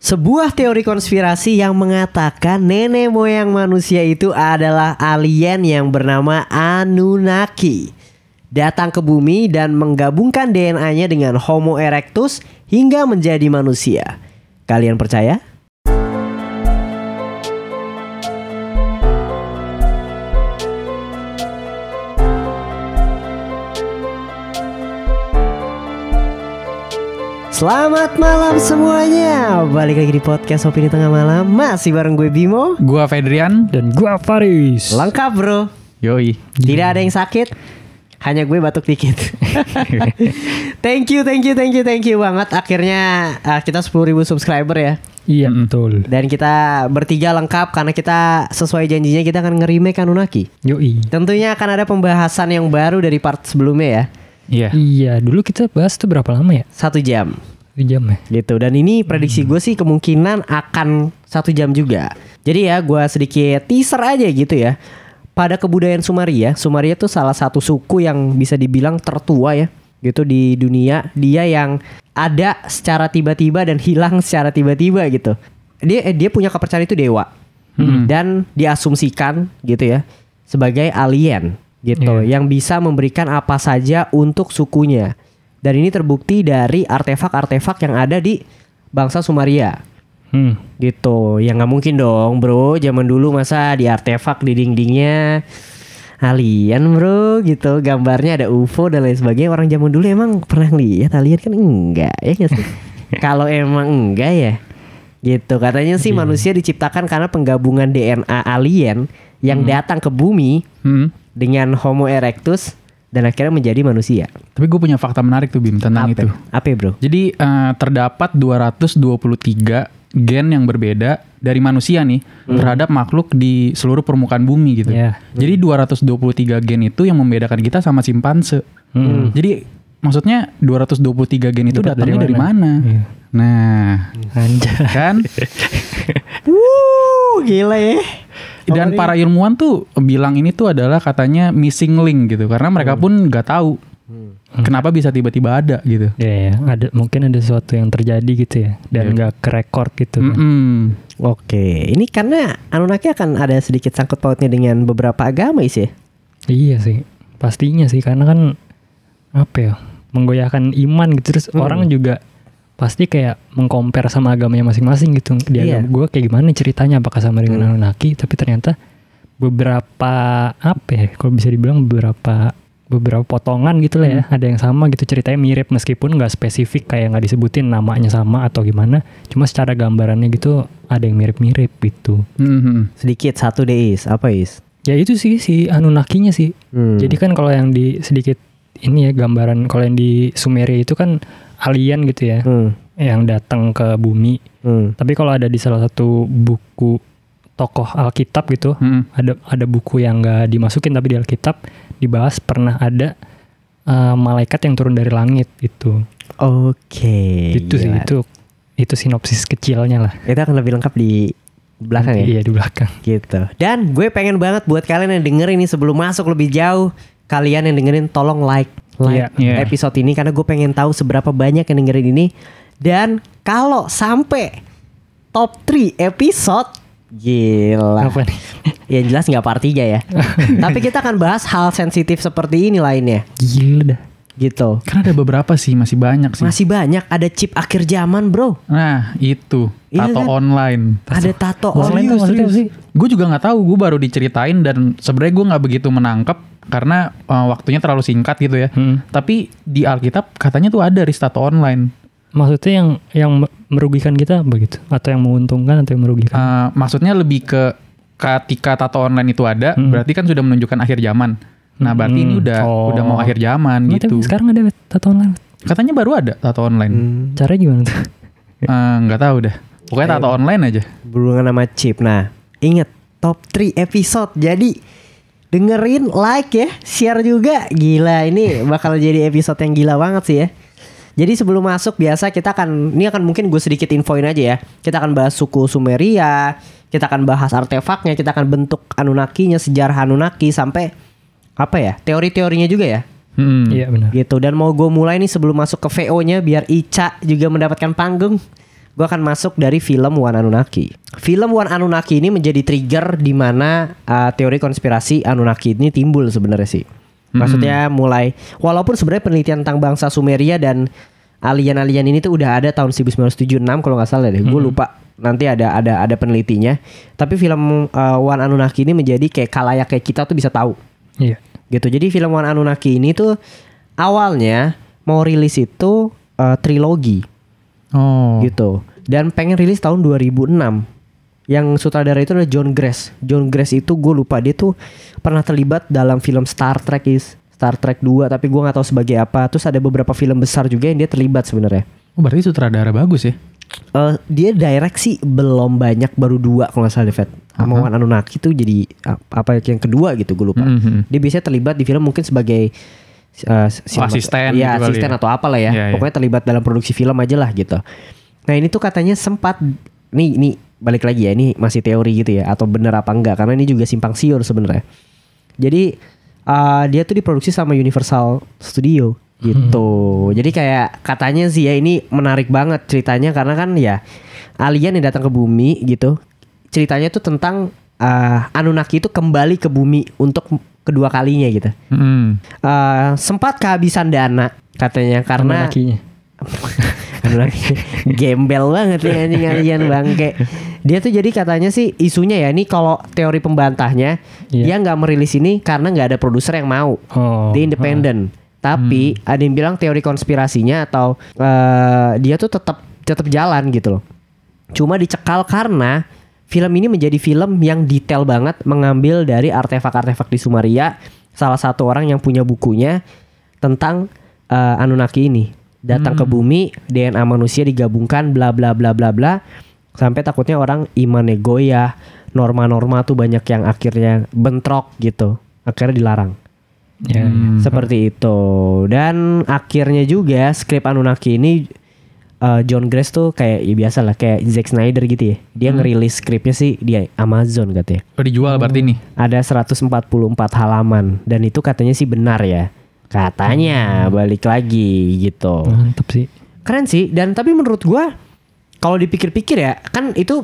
Sebuah teori konspirasi yang mengatakan nenek moyang manusia itu adalah alien yang bernama Anunnaki. Datang ke bumi dan menggabungkan DNA-nya dengan Homo erectus hingga menjadi manusia. Kalian percaya? Selamat malam semuanya Balik lagi di podcast Opini Tengah Malam Masih bareng gue Bimo gue Fedrian Dan gue Faris Lengkap bro Yoi Tidak ada yang sakit hanya gue batuk dikit. thank you, thank you, thank you, thank you banget. Akhirnya uh, kita ribu subscriber ya. Iya betul. Dan kita bertiga lengkap karena kita sesuai janjinya kita akan ngerime Kanunaki. Yoi. Tentunya akan ada pembahasan yang baru dari part sebelumnya ya. Iya. Yeah. Iya, dulu kita bahas tuh berapa lama ya? Satu jam. Satu jam ya. Gitu. Dan ini prediksi hmm. gue sih kemungkinan akan satu jam juga. Jadi ya gue sedikit teaser aja gitu ya. Pada kebudayaan Sumaria, Sumaria tuh salah satu suku yang bisa dibilang tertua ya gitu di dunia dia yang ada secara tiba-tiba dan hilang secara tiba-tiba gitu dia eh, dia punya kepercayaan itu dewa hmm. dan diasumsikan gitu ya sebagai alien gitu yeah. yang bisa memberikan apa saja untuk sukunya dan ini terbukti dari artefak-artefak yang ada di bangsa Sumaria hmm. gitu yang nggak mungkin dong bro zaman dulu masa di artefak di dindingnya alien bro gitu gambarnya ada UFO dan lain sebagainya orang zaman dulu emang pernah lihat alien kan enggak ya kalau emang enggak ya gitu katanya sih yeah. manusia diciptakan karena penggabungan DNA alien yang hmm. datang ke bumi hmm dengan Homo erectus dan akhirnya menjadi manusia. Tapi gue punya fakta menarik tuh Bim tentang Ape. itu. Apa bro? Jadi uh, terdapat 223 gen yang berbeda dari manusia nih hmm. terhadap makhluk di seluruh permukaan bumi gitu. Yeah. Jadi 223 gen itu yang membedakan kita sama simpanse. Hmm. hmm. Jadi maksudnya 223 gen itu datangnya dari, dari mana? Dari mana? Yeah. Nah, Anjay. kan? Wuh, gila ya. Dan para ilmuwan tuh bilang ini tuh adalah katanya missing link gitu karena mereka hmm. pun nggak tahu hmm. kenapa bisa tiba-tiba ada gitu. Iya, yeah, yeah. ada mungkin ada sesuatu yang terjadi gitu ya dan ya. nggak yeah. kerekord gitu. Mm -hmm. kan. Oke, okay. ini karena Anunnaki akan ada sedikit sangkut pautnya dengan beberapa agama sih. Ya? Iya sih, pastinya sih karena kan apa ya menggoyahkan iman gitu terus hmm. orang juga pasti kayak mengkompar sama agamanya masing-masing gitu. Di yeah. agama gue kayak gimana ceritanya apakah sama dengan hmm. Anunnaki tapi ternyata beberapa apa ya kalau bisa dibilang beberapa beberapa potongan gitu lah ya hmm. ada yang sama gitu ceritanya mirip meskipun nggak spesifik kayak nggak disebutin namanya sama atau gimana cuma secara gambarannya gitu ada yang mirip-mirip gitu hmm. sedikit satu deh is apa is ya itu sih si Anunnakinya sih hmm. jadi kan kalau yang di sedikit ini ya gambaran kalau yang di Sumeria itu kan alien gitu ya hmm. yang datang ke bumi. Hmm. Tapi kalau ada di salah satu buku tokoh Alkitab gitu, hmm. ada ada buku yang nggak dimasukin tapi di Alkitab dibahas pernah ada uh, malaikat yang turun dari langit gitu. Oke. Okay, itu sih iya. itu itu sinopsis kecilnya lah. Kita akan lebih lengkap di belakang Nanti, ya. Iya di belakang. Gitu. Dan gue pengen banget buat kalian yang denger ini sebelum masuk lebih jauh kalian yang dengerin tolong like like yeah, yeah. episode ini karena gue pengen tahu seberapa banyak yang dengerin ini dan kalau sampai top 3 episode gila apa nih? ya jelas nggak partinya ya tapi kita akan bahas hal sensitif seperti ini lainnya gila dah gitu Karena ada beberapa sih masih banyak sih masih banyak ada chip akhir zaman bro nah itu iya tato kan? online tato. ada tato online sih gue juga nggak tahu gue baru diceritain dan sebenarnya gue nggak begitu menangkap karena uh, waktunya terlalu singkat gitu ya. Hmm. Tapi di Alkitab katanya tuh ada Ristato online. Maksudnya yang yang merugikan kita begitu atau yang menguntungkan atau yang merugikan? Uh, maksudnya lebih ke ketika tato online itu ada, hmm. berarti kan sudah menunjukkan akhir zaman. Nah, berarti hmm. ini udah oh. udah mau akhir zaman Mata, gitu. sekarang ada tato online. Katanya baru ada tato online. Hmm. Caranya gimana tuh? Eh, nggak uh, tahu deh. Pokoknya tato online aja. Berhubungan sama chip. Nah, ingat top 3 episode. Jadi dengerin, like ya, share juga. Gila, ini bakal jadi episode yang gila banget sih ya. Jadi sebelum masuk biasa kita akan ini akan mungkin gue sedikit infoin aja ya. Kita akan bahas suku Sumeria, kita akan bahas artefaknya, kita akan bentuk Anunnakinya, sejarah Anunnaki sampai apa ya? Teori-teorinya juga ya. Hmm. Iya benar. Gitu dan mau gue mulai nih sebelum masuk ke VO-nya biar Ica juga mendapatkan panggung gue akan masuk dari film One Anunnaki. Film One Anunnaki ini menjadi trigger di mana uh, teori konspirasi Anunnaki ini timbul sebenarnya sih. Maksudnya hmm. mulai walaupun sebenarnya penelitian tentang bangsa Sumeria dan alien-alien ini tuh udah ada tahun 1976 kalau nggak salah deh. Hmm. Gue lupa nanti ada ada ada penelitinya. Tapi film uh, eh, One Anunnaki ini menjadi kayak kalayak kayak kita tuh bisa tahu. Iya. Gitu. Jadi film One Anunnaki ini tuh awalnya mau rilis itu uh, trilogi Oh. Gitu. Dan pengen rilis tahun 2006. Yang sutradara itu adalah John Grace. John Grace itu gue lupa dia tuh pernah terlibat dalam film Star Trek is Star Trek 2 tapi gue nggak tahu sebagai apa. Terus ada beberapa film besar juga yang dia terlibat sebenarnya. Oh, berarti sutradara bagus ya? Uh, dia direksi belum banyak baru dua kalau nggak salah Devet. Sama Wan Anunnaki itu jadi apa yang kedua gitu gue lupa. Mm -hmm. Dia biasanya terlibat di film mungkin sebagai uh, asisten ya gitu asisten ya. atau apalah ya, ya pokoknya terlibat dalam produksi film aja lah gitu nah ini tuh katanya sempat nih nih balik lagi ya ini masih teori gitu ya atau bener apa enggak karena ini juga simpang siur sebenarnya jadi uh, dia tuh diproduksi sama Universal Studio gitu hmm. jadi kayak katanya sih ya ini menarik banget ceritanya karena kan ya alien yang datang ke bumi gitu ceritanya tuh tentang uh, Anunnaki itu kembali ke bumi untuk kedua kalinya gitu. Hmm. Uh, sempat kehabisan dana katanya karena gembel banget ya anjing anjing bangke. Dia tuh jadi katanya sih isunya ya ini kalau teori pembantahnya yeah. dia nggak merilis ini karena nggak ada produser yang mau. Oh, dia independen. Huh. Tapi hmm. ada yang bilang teori konspirasinya atau uh, dia tuh tetap tetap jalan gitu loh. Cuma dicekal karena film ini menjadi film yang detail banget mengambil dari artefak-artefak di Sumeria. Salah satu orang yang punya bukunya tentang uh, Anunnaki ini datang hmm. ke bumi, DNA manusia digabungkan, bla bla bla bla bla. Sampai takutnya orang imannya goyah, norma-norma tuh banyak yang akhirnya bentrok gitu, akhirnya dilarang. Hmm. Seperti itu. Dan akhirnya juga skrip Anunnaki ini uh, John Grace tuh kayak ya biasa lah kayak Zack Snyder gitu ya. Dia hmm. ngerilis skripnya sih di Amazon katanya. Oh dijual hmm. berarti nih. Hmm. Ada 144 halaman dan itu katanya sih benar ya. Katanya hmm. balik lagi gitu. Mantap sih. Keren sih dan tapi menurut gua kalau dipikir-pikir ya kan itu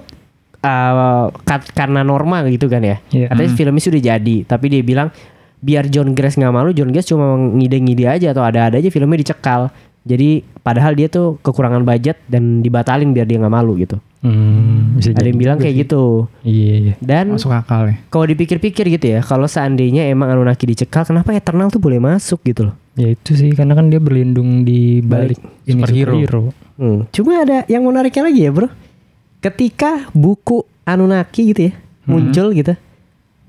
uh, karena normal gitu kan ya. Yeah. Katanya hmm. filmnya sudah jadi tapi dia bilang biar John Grace nggak malu John Grace cuma ngide-ngide aja atau ada-ada aja filmnya dicekal jadi padahal dia tuh kekurangan budget dan dibatalin biar dia nggak malu gitu. Hmm, bisa Ada yang bilang kayak sih. gitu. Iya, iya. Dan masuk akal ya. Kalau dipikir-pikir gitu ya, kalau seandainya emang Anunnaki dicekal, kenapa Eternal tuh boleh masuk gitu loh? Ya itu sih karena kan dia berlindung di balik, balik ini superhero. superhero. Hmm. Cuma ada yang menariknya lagi ya, Bro. Ketika buku Anunnaki gitu ya, hmm. muncul gitu.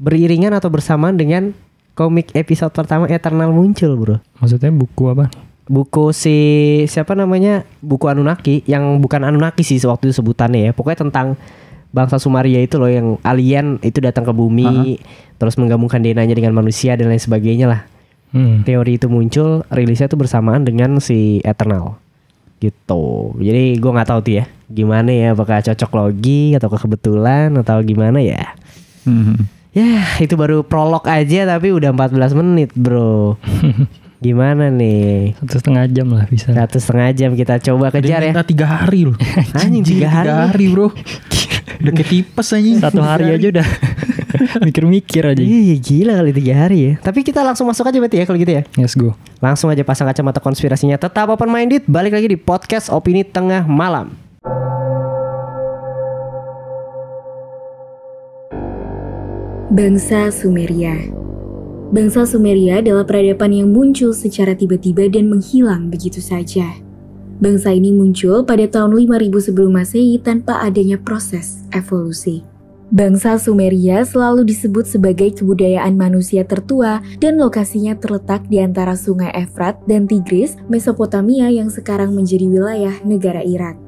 Beriringan atau bersamaan dengan komik episode pertama Eternal muncul, Bro. Maksudnya buku apa? buku si siapa namanya buku Anunnaki yang bukan Anunnaki sih waktu itu sebutannya ya pokoknya tentang bangsa Sumaria itu loh yang alien itu datang ke bumi uh -huh. terus menggabungkan DNA-nya dengan manusia dan lain sebagainya lah hmm. teori itu muncul rilisnya itu bersamaan dengan si Eternal gitu jadi gue nggak tahu tuh ya gimana ya apakah cocok logi atau kebetulan atau gimana ya hmm. ya itu baru prolog aja tapi udah 14 menit bro Gimana nih? Satu setengah jam lah bisa. Satu setengah jam kita coba kejar ya. tiga hari loh. Anjing tiga hari. Tiga hari bro. udah ketipes aja. Satu hari aja udah mikir-mikir aja. Iya gila kali tiga hari ya. Tapi kita langsung masuk aja berarti ya kalau gitu ya. Yes go. Langsung aja pasang kacamata konspirasinya. Tetap open minded. Balik lagi di podcast opini tengah malam. Bangsa Sumeria Bangsa Sumeria adalah peradaban yang muncul secara tiba-tiba dan menghilang begitu saja. Bangsa ini muncul pada tahun 5000 sebelum Masehi tanpa adanya proses evolusi. Bangsa Sumeria selalu disebut sebagai kebudayaan manusia tertua dan lokasinya terletak di antara sungai Efrat dan Tigris, Mesopotamia yang sekarang menjadi wilayah negara Irak.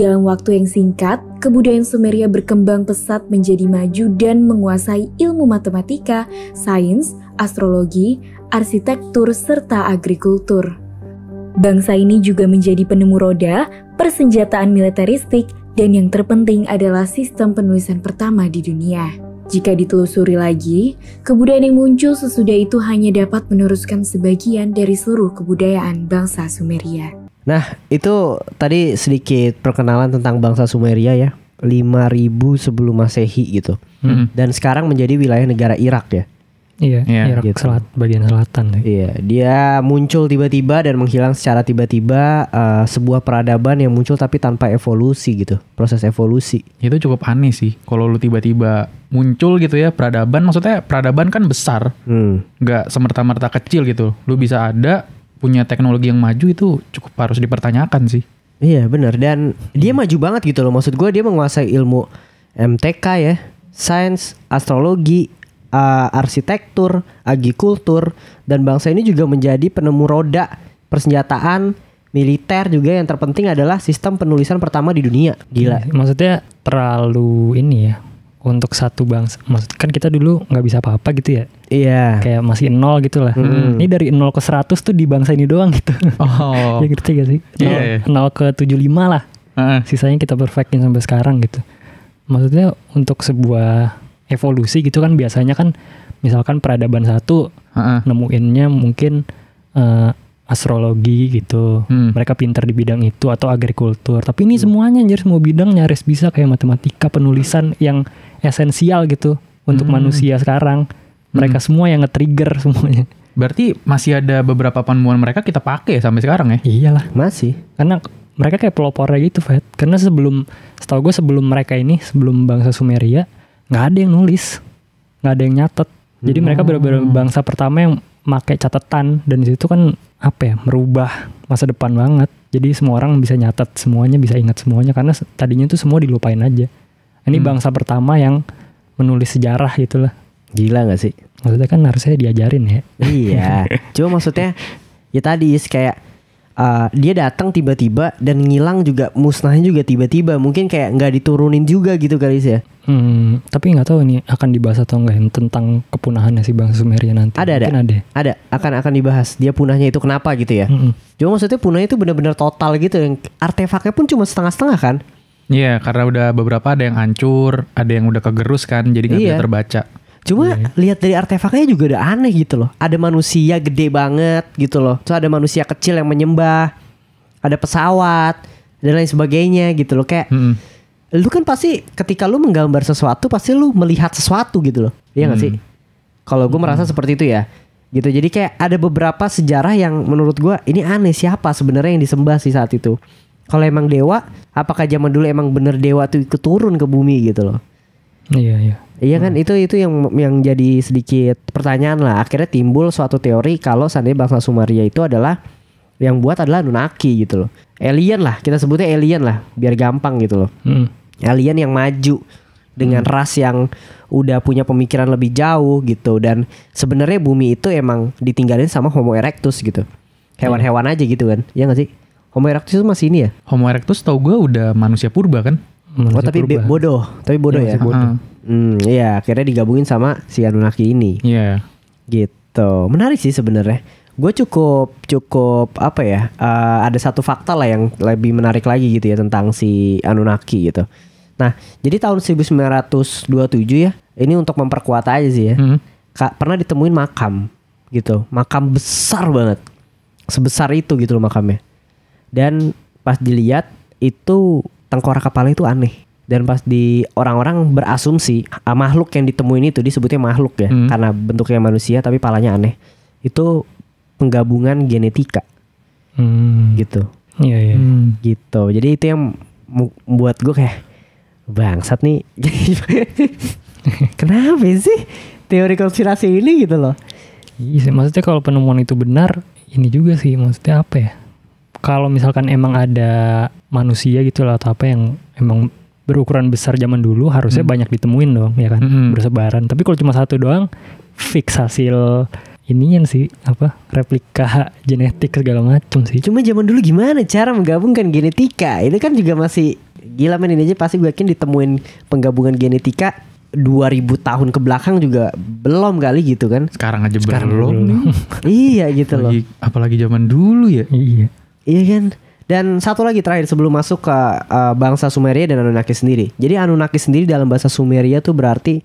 Dalam waktu yang singkat, kebudayaan Sumeria berkembang pesat menjadi maju dan menguasai ilmu matematika, sains, astrologi, arsitektur, serta agrikultur. Bangsa ini juga menjadi penemu roda, persenjataan militeristik, dan yang terpenting adalah sistem penulisan pertama di dunia. Jika ditelusuri lagi, kebudayaan yang muncul sesudah itu hanya dapat meneruskan sebagian dari seluruh kebudayaan bangsa Sumeria. Nah, itu tadi sedikit perkenalan tentang bangsa Sumeria ya. 5000 sebelum Masehi gitu. -hmm. Dan sekarang menjadi wilayah negara Irak ya. Iya, yeah. Irak gitu. selat, bagian selatan. Ya. Iya, dia muncul tiba-tiba dan menghilang secara tiba-tiba uh, sebuah peradaban yang muncul tapi tanpa evolusi gitu, proses evolusi. Itu cukup aneh sih, kalau lu tiba-tiba muncul gitu ya peradaban, maksudnya peradaban kan besar, hmm. nggak semerta-merta kecil gitu. Lu bisa ada punya teknologi yang maju itu cukup harus dipertanyakan sih. Iya benar dan dia iya. maju banget gitu loh, maksud gue dia menguasai ilmu MTK ya, sains, astrologi, uh, arsitektur, agikultur dan bangsa ini juga menjadi penemu roda persenjataan militer juga yang terpenting adalah sistem penulisan pertama di dunia. Gila. Iya, maksudnya terlalu ini ya untuk satu bangsa. Maksud kan kita dulu nggak bisa apa-apa gitu ya. Iya. Kayak masih nol gitu lah. Hmm. Ini dari nol ke seratus tuh di bangsa ini doang gitu. Oh. ya gitu gak sih? Iya, nol yeah, yeah. nol ke 75 lah. Uh -uh. Sisanya kita perfectin sampai sekarang gitu. Maksudnya untuk sebuah evolusi gitu kan biasanya kan misalkan peradaban satu uh-uh. nemuinnya mungkin uh, astrologi gitu. Hmm. Mereka pintar di bidang itu atau agrikultur. Tapi ini semuanya anjir semua bidang nyaris bisa kayak matematika, penulisan yang esensial gitu untuk hmm. manusia sekarang. Hmm. Mereka hmm. semua yang nge-trigger semuanya. Berarti masih ada beberapa penemuan mereka kita pakai sampai sekarang ya? Iyalah, masih. Karena mereka kayak pelopornya gitu, Fat. Karena sebelum setahu gue sebelum mereka ini, sebelum bangsa Sumeria, nggak ada yang nulis nggak ada yang nyatet jadi hmm. mereka benar-benar bangsa pertama yang make catatan dan di situ kan apa ya merubah masa depan banget jadi semua orang bisa nyatet semuanya bisa ingat semuanya karena tadinya itu semua dilupain aja ini hmm. bangsa pertama yang menulis sejarah gitulah gila nggak sih maksudnya kan harusnya diajarin ya iya cuma maksudnya ya tadi kayak uh, dia datang tiba-tiba dan ngilang juga musnahnya juga tiba-tiba mungkin kayak nggak diturunin juga gitu kali sih ya hmm, tapi nggak tahu nih akan dibahas atau enggak tentang kepunahannya si bangsa Sumeria nanti ada ada ada ada akan akan dibahas dia punahnya itu kenapa gitu ya hmm. cuma maksudnya punahnya itu benar-benar total gitu yang artefaknya pun cuma setengah-setengah kan Iya, karena udah beberapa ada yang hancur, ada yang udah kegerus kan, jadi nggak iya. bisa terbaca. Cuma yeah. lihat dari artefaknya juga udah aneh gitu loh. Ada manusia gede banget gitu loh. Terus ada manusia kecil yang menyembah. Ada pesawat dan lain sebagainya gitu loh kayak. Mm -hmm. Lu kan pasti ketika lu menggambar sesuatu pasti lu melihat sesuatu gitu loh. Iya mm. gak sih? Kalau gue mm. merasa seperti itu ya. Gitu. Jadi kayak ada beberapa sejarah yang menurut gue ini aneh siapa sebenarnya yang disembah sih saat itu. Kalau emang dewa, apakah zaman dulu emang bener dewa tuh ikut turun ke bumi gitu loh? Iya iya. Iya kan hmm. itu itu yang yang jadi sedikit pertanyaan lah. Akhirnya timbul suatu teori kalau seandainya bangsa Sumeria itu adalah yang buat adalah Nunaki gitu loh. Alien lah, kita sebutnya alien lah, biar gampang gitu loh. Hmm. Alien yang maju dengan hmm. ras yang udah punya pemikiran lebih jauh gitu dan sebenarnya bumi itu emang ditinggalin sama Homo erectus gitu. Hewan-hewan hmm. aja gitu kan. Ya nggak sih? Homo erectus itu masih ini ya? Homo erectus tau gue udah manusia purba kan? Masih oh tapi be- bodoh, tapi bodoh iya, ya. ya? Bodoh. Hmm, iya akhirnya digabungin sama si Anunnaki ini. Iya. Yeah. Gitu. Menarik sih sebenarnya. Gue cukup cukup apa ya? Uh, ada satu fakta lah yang lebih menarik lagi gitu ya tentang si Anunnaki gitu. Nah, jadi tahun 1927 ya. Ini untuk memperkuat aja sih ya. Mm -hmm. Ka pernah ditemuin makam gitu. Makam besar banget. Sebesar itu gitu loh makamnya. Dan pas dilihat itu tengkorak kepala itu aneh dan pas di orang-orang berasumsi ah, makhluk yang ditemuin itu disebutnya makhluk ya hmm. karena bentuknya manusia tapi palanya aneh itu penggabungan genetika hmm. gitu iya iya hmm. gitu jadi itu yang buat gue kayak bangsat nih kenapa sih teori konspirasi ini gitu loh iya maksudnya kalau penemuan itu benar ini juga sih maksudnya apa ya kalau misalkan emang ada manusia gitu lah atau apa yang emang berukuran besar zaman dulu harusnya hmm. banyak ditemuin dong ya kan hmm. bersebaran tapi kalau cuma satu doang fix hasil yang sih apa replika genetik segala macam sih cuma zaman dulu gimana cara menggabungkan genetika ini kan juga masih gila men ini aja pasti gue yakin ditemuin penggabungan genetika 2000 tahun ke belakang juga belum kali gitu kan. Sekarang aja Sekarang belum. belum. iya gitu apalagi, loh. Apalagi zaman dulu ya. Iya. Iya kan? Dan satu lagi terakhir sebelum masuk ke uh, bangsa Sumeria dan Anunnaki sendiri. Jadi Anunnaki sendiri dalam bahasa Sumeria tuh berarti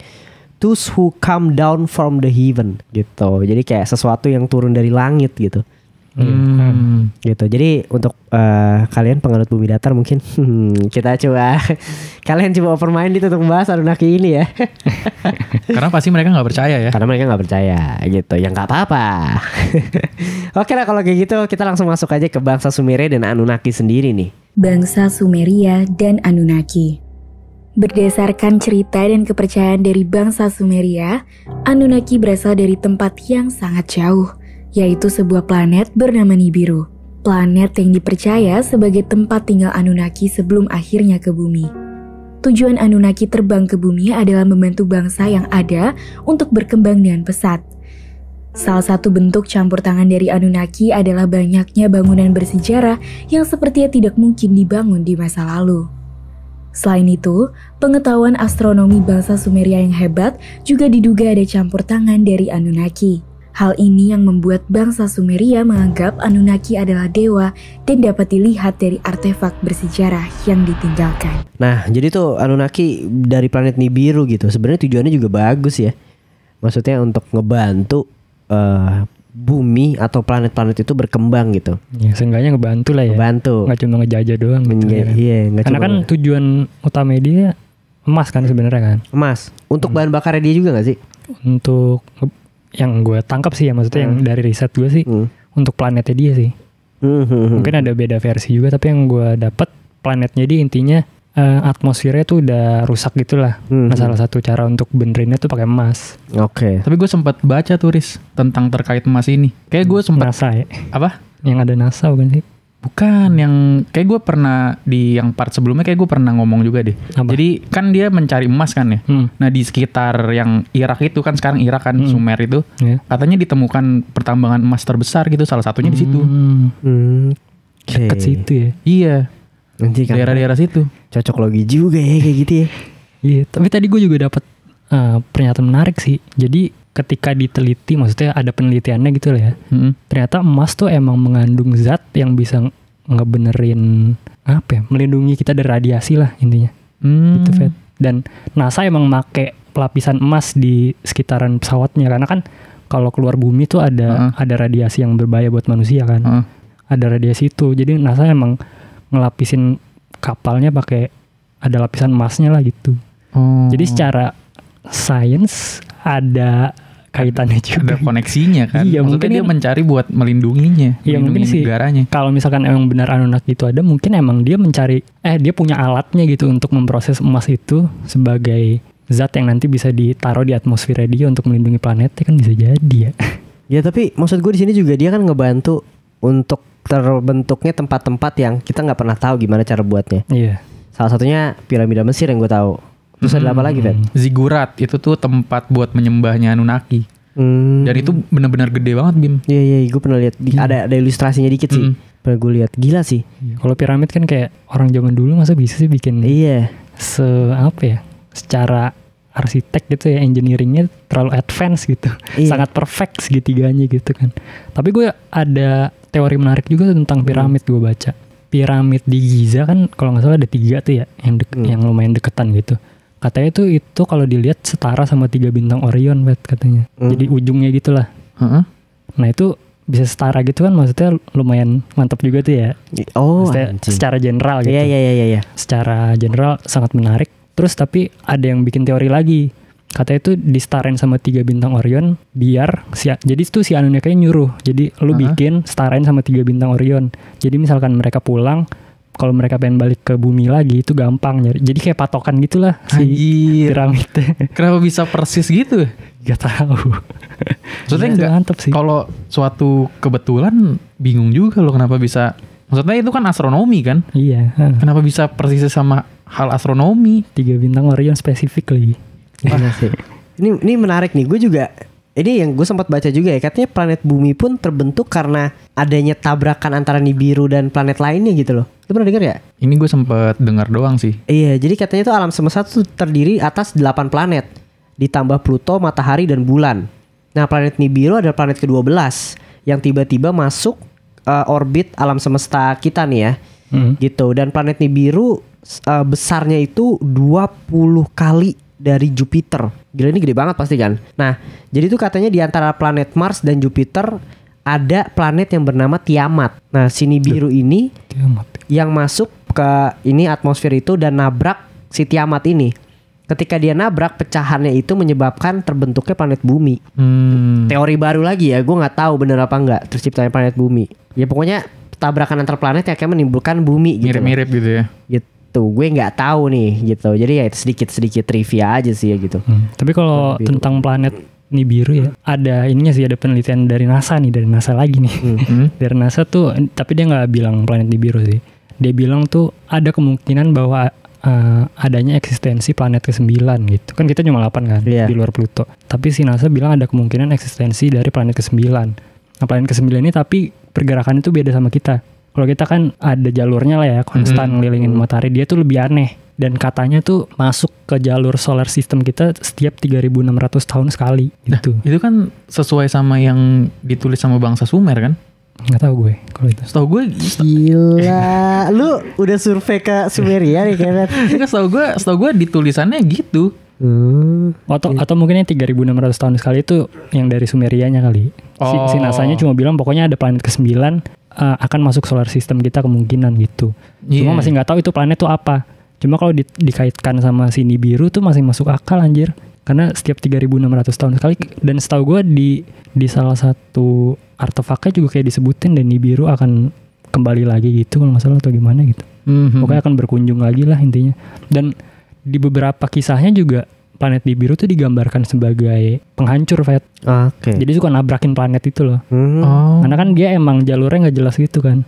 those who come down from the heaven gitu. Jadi kayak sesuatu yang turun dari langit gitu. Hmm. Gitu. Jadi untuk uh, kalian pengalut bumi datar mungkin hmm, kita coba kalian coba open mind itu untuk membahas Anunnaki ini ya. Karena pasti mereka nggak percaya ya. Karena mereka nggak percaya gitu. yang nggak apa-apa. Oke lah kalau kayak gitu kita langsung masuk aja ke bangsa Sumeria dan Anunnaki sendiri nih. Bangsa Sumeria dan Anunnaki. Berdasarkan cerita dan kepercayaan dari bangsa Sumeria, Anunnaki berasal dari tempat yang sangat jauh yaitu sebuah planet bernama Nibiru, planet yang dipercaya sebagai tempat tinggal Anunnaki sebelum akhirnya ke bumi. Tujuan Anunnaki terbang ke bumi adalah membantu bangsa yang ada untuk berkembang dengan pesat. Salah satu bentuk campur tangan dari Anunnaki adalah banyaknya bangunan bersejarah yang sepertinya tidak mungkin dibangun di masa lalu. Selain itu, pengetahuan astronomi bangsa Sumeria yang hebat juga diduga ada campur tangan dari Anunnaki. Hal ini yang membuat bangsa Sumeria menganggap Anunnaki adalah dewa dan dapat dilihat dari artefak bersejarah yang ditinggalkan. Nah, jadi tuh Anunnaki dari planet Nibiru gitu. Sebenarnya tujuannya juga bagus ya. Maksudnya untuk ngebantu uh, bumi atau planet-planet itu berkembang gitu. Ya, seenggaknya ngebantu lah ya. Ngebantu. Nggak cuma ngejajah doang gitu. Nge ya kan. Iya, nggak Karena kan tujuan utama dia emas kan sebenarnya kan. Emas. Untuk hmm. bahan bakarnya dia juga nggak sih? Untuk yang gue tangkap sih ya maksudnya yang hmm. dari riset gue sih hmm. untuk planetnya dia sih hmm, hmm, mungkin ada beda versi juga tapi yang gue dapet planetnya dia intinya uh, atmosfernya tuh udah rusak gitulah. Hmm. Nah salah satu cara untuk benerinnya tuh pakai emas. Oke. Okay. Tapi gue sempat baca turis tentang terkait emas ini. Kayak gue sempat. NASA ya. Apa? Yang ada NASA bukan sih? Bukan yang kayak gue pernah di yang part sebelumnya kayak gue pernah ngomong juga deh. Apa? Jadi kan dia mencari emas kan ya. Hmm. Nah di sekitar yang Irak itu kan sekarang Irak kan hmm. Sumer itu yeah. katanya ditemukan pertambangan emas terbesar gitu salah satunya hmm. di situ. Hmm. Okay. Dekat situ ya. Iya. Nanti kan. daerah-daerah situ. Cocok logi juga ya kayak gitu ya. Iya, tapi tadi gue juga dapat uh, eh, pernyataan menarik sih. Jadi ketika diteliti maksudnya ada penelitiannya gitu lah ya hmm. ternyata emas tuh emang mengandung zat yang bisa ngebenerin apa ya melindungi kita dari radiasi lah intinya hmm. gitu Fet. dan NASA emang make lapisan emas di sekitaran pesawatnya karena kan kalau keluar bumi tuh ada uh ada radiasi yang berbahaya buat manusia kan uh ada radiasi itu jadi NASA emang ngelapisin kapalnya pakai ada lapisan emasnya lah gitu oh. jadi secara sains ada kaitannya juga. Ada koneksinya kan. Iya, Maksudnya mungkin dia kan, mencari buat melindunginya, iya, melindungi mungkin sih, negaranya. Kalau misalkan emang benar anunak itu ada, mungkin emang dia mencari eh dia punya alatnya gitu untuk memproses emas itu sebagai zat yang nanti bisa ditaruh di atmosfer dia untuk melindungi planet. Ya kan bisa jadi ya. Ya tapi maksud gue di sini juga dia kan ngebantu untuk terbentuknya tempat-tempat yang kita nggak pernah tahu gimana cara buatnya. Iya. Salah satunya piramida Mesir yang gue tahu. Terus hmm. ada apa lagi, Fed? Hmm. Zigurat itu tuh tempat buat menyembahnya Anunnaki. Hmm. Dan itu benar-benar gede banget, Bim. Iya, iya, gue pernah lihat. hmm. Ada ada ilustrasinya dikit sih. Hmm. Pernah gue lihat. Gila sih. Iya. Kalau piramid kan kayak orang zaman dulu masa bisa sih bikin Iya. se apa ya? Secara arsitek gitu ya engineeringnya terlalu advance gitu iya. sangat perfect segitiganya gitu kan tapi gue ada teori menarik juga tentang piramid hmm. gue baca piramid di Giza kan kalau nggak salah ada tiga tuh ya yang dek hmm. yang lumayan deketan gitu katanya tuh itu kalau dilihat setara sama tiga bintang Orion bet katanya hmm. jadi ujungnya gitulah hmm. nah itu bisa setara gitu kan maksudnya lumayan mantap juga tuh ya oh Maksudnya secara general gitu ya iya iya. secara general sangat menarik terus tapi ada yang bikin teori lagi katanya itu disetarain sama tiga bintang Orion biar si jadi itu si kayak nyuruh jadi lu uh -huh. bikin setarain sama tiga bintang Orion jadi misalkan mereka pulang kalau mereka pengen balik ke bumi lagi itu gampang nyari. Jadi kayak patokan gitulah si Anjir. Kenapa bisa persis gitu? Gak tahu. Maksudnya iya, nggak. mantap sih. Kalau suatu kebetulan bingung juga loh kenapa bisa Maksudnya itu kan astronomi kan? Iya. Kenapa bisa persis sama hal astronomi? Tiga bintang Orion spesifik lagi. Iya ini ini menarik nih. Gue juga ini yang gue sempat baca juga ya katanya planet bumi pun terbentuk karena adanya tabrakan antara Nibiru dan planet lainnya gitu loh. Lu pernah denger ya? Ini gue sempet dengar doang sih. Iya, jadi katanya tuh alam semesta tuh terdiri atas 8 planet. Ditambah Pluto, matahari, dan bulan. Nah planet Nibiru adalah planet ke-12 yang tiba-tiba masuk uh, orbit alam semesta kita nih ya. Hmm. Gitu. Dan planet Nibiru uh, besarnya itu 20 kali dari Jupiter. Gila ini gede banget pasti kan. Nah, jadi tuh katanya di antara planet Mars dan Jupiter ada planet yang bernama Tiamat. Nah, sini iya. biru ini Tiamat. yang masuk ke ini atmosfer itu dan nabrak si Tiamat ini. Ketika dia nabrak pecahannya itu menyebabkan terbentuknya planet bumi. Hmm. Teori baru lagi ya, gue nggak tahu bener apa nggak terciptanya planet bumi. Ya pokoknya tabrakan antar planet yang menimbulkan bumi gitu. Mirip-mirip gitu ya. Gitu gitu gue nggak tahu nih gitu jadi ya sedikit sedikit trivia aja sih ya gitu hmm. tapi kalau tentang planet nih biru ya ada ininya sih ada penelitian dari NASA nih dari NASA lagi nih hmm. dari NASA tuh tapi dia nggak bilang planet Nibiru biru sih dia bilang tuh ada kemungkinan bahwa uh, adanya eksistensi planet ke-9 gitu. Kan kita cuma 8 kan yeah. di luar Pluto. Tapi si NASA bilang ada kemungkinan eksistensi dari planet ke-9. Nah, planet ke-9 ini tapi pergerakannya tuh beda sama kita. Kalau kita kan ada jalurnya lah ya, konstan -hmm. ngelilingin hmm. matahari. Dia tuh lebih aneh dan katanya tuh masuk ke jalur solar system kita setiap 3600 tahun sekali nah, gitu. Nah, itu kan sesuai sama yang ditulis sama bangsa Sumer kan? Enggak tahu gue kalau itu. Tahu gue gila. Lu udah survei ke Sumeria nih kayaknya. Enggak gue, tahu gue ditulisannya gitu. Hmm, atau atau mungkin yang 3600 tahun sekali itu yang dari Sumerianya kali. Oh. Si, si oh. NASA-nya cuma bilang pokoknya ada planet ke-9 uh, eh, akan masuk solar system kita kemungkinan gitu. Yeah. Cuma iya. masih nggak tahu itu planet itu apa. Cuma kalau di, dikaitkan sama sini biru tuh masih masuk akal anjir. Karena setiap 3600 tahun sekali dan setahu gue di di salah satu artefaknya juga kayak disebutin dan Nibiru biru akan kembali lagi gitu kalau masalah atau gimana gitu. Mm -hmm. Pokoknya akan berkunjung lagi lah intinya. Dan di beberapa kisahnya juga planet Nibiru tuh digambarkan sebagai penghancur Fat. Oke. Okay. Jadi suka nabrakin planet itu loh. Hmm. Oh. Karena kan dia emang jalurnya nggak jelas gitu kan.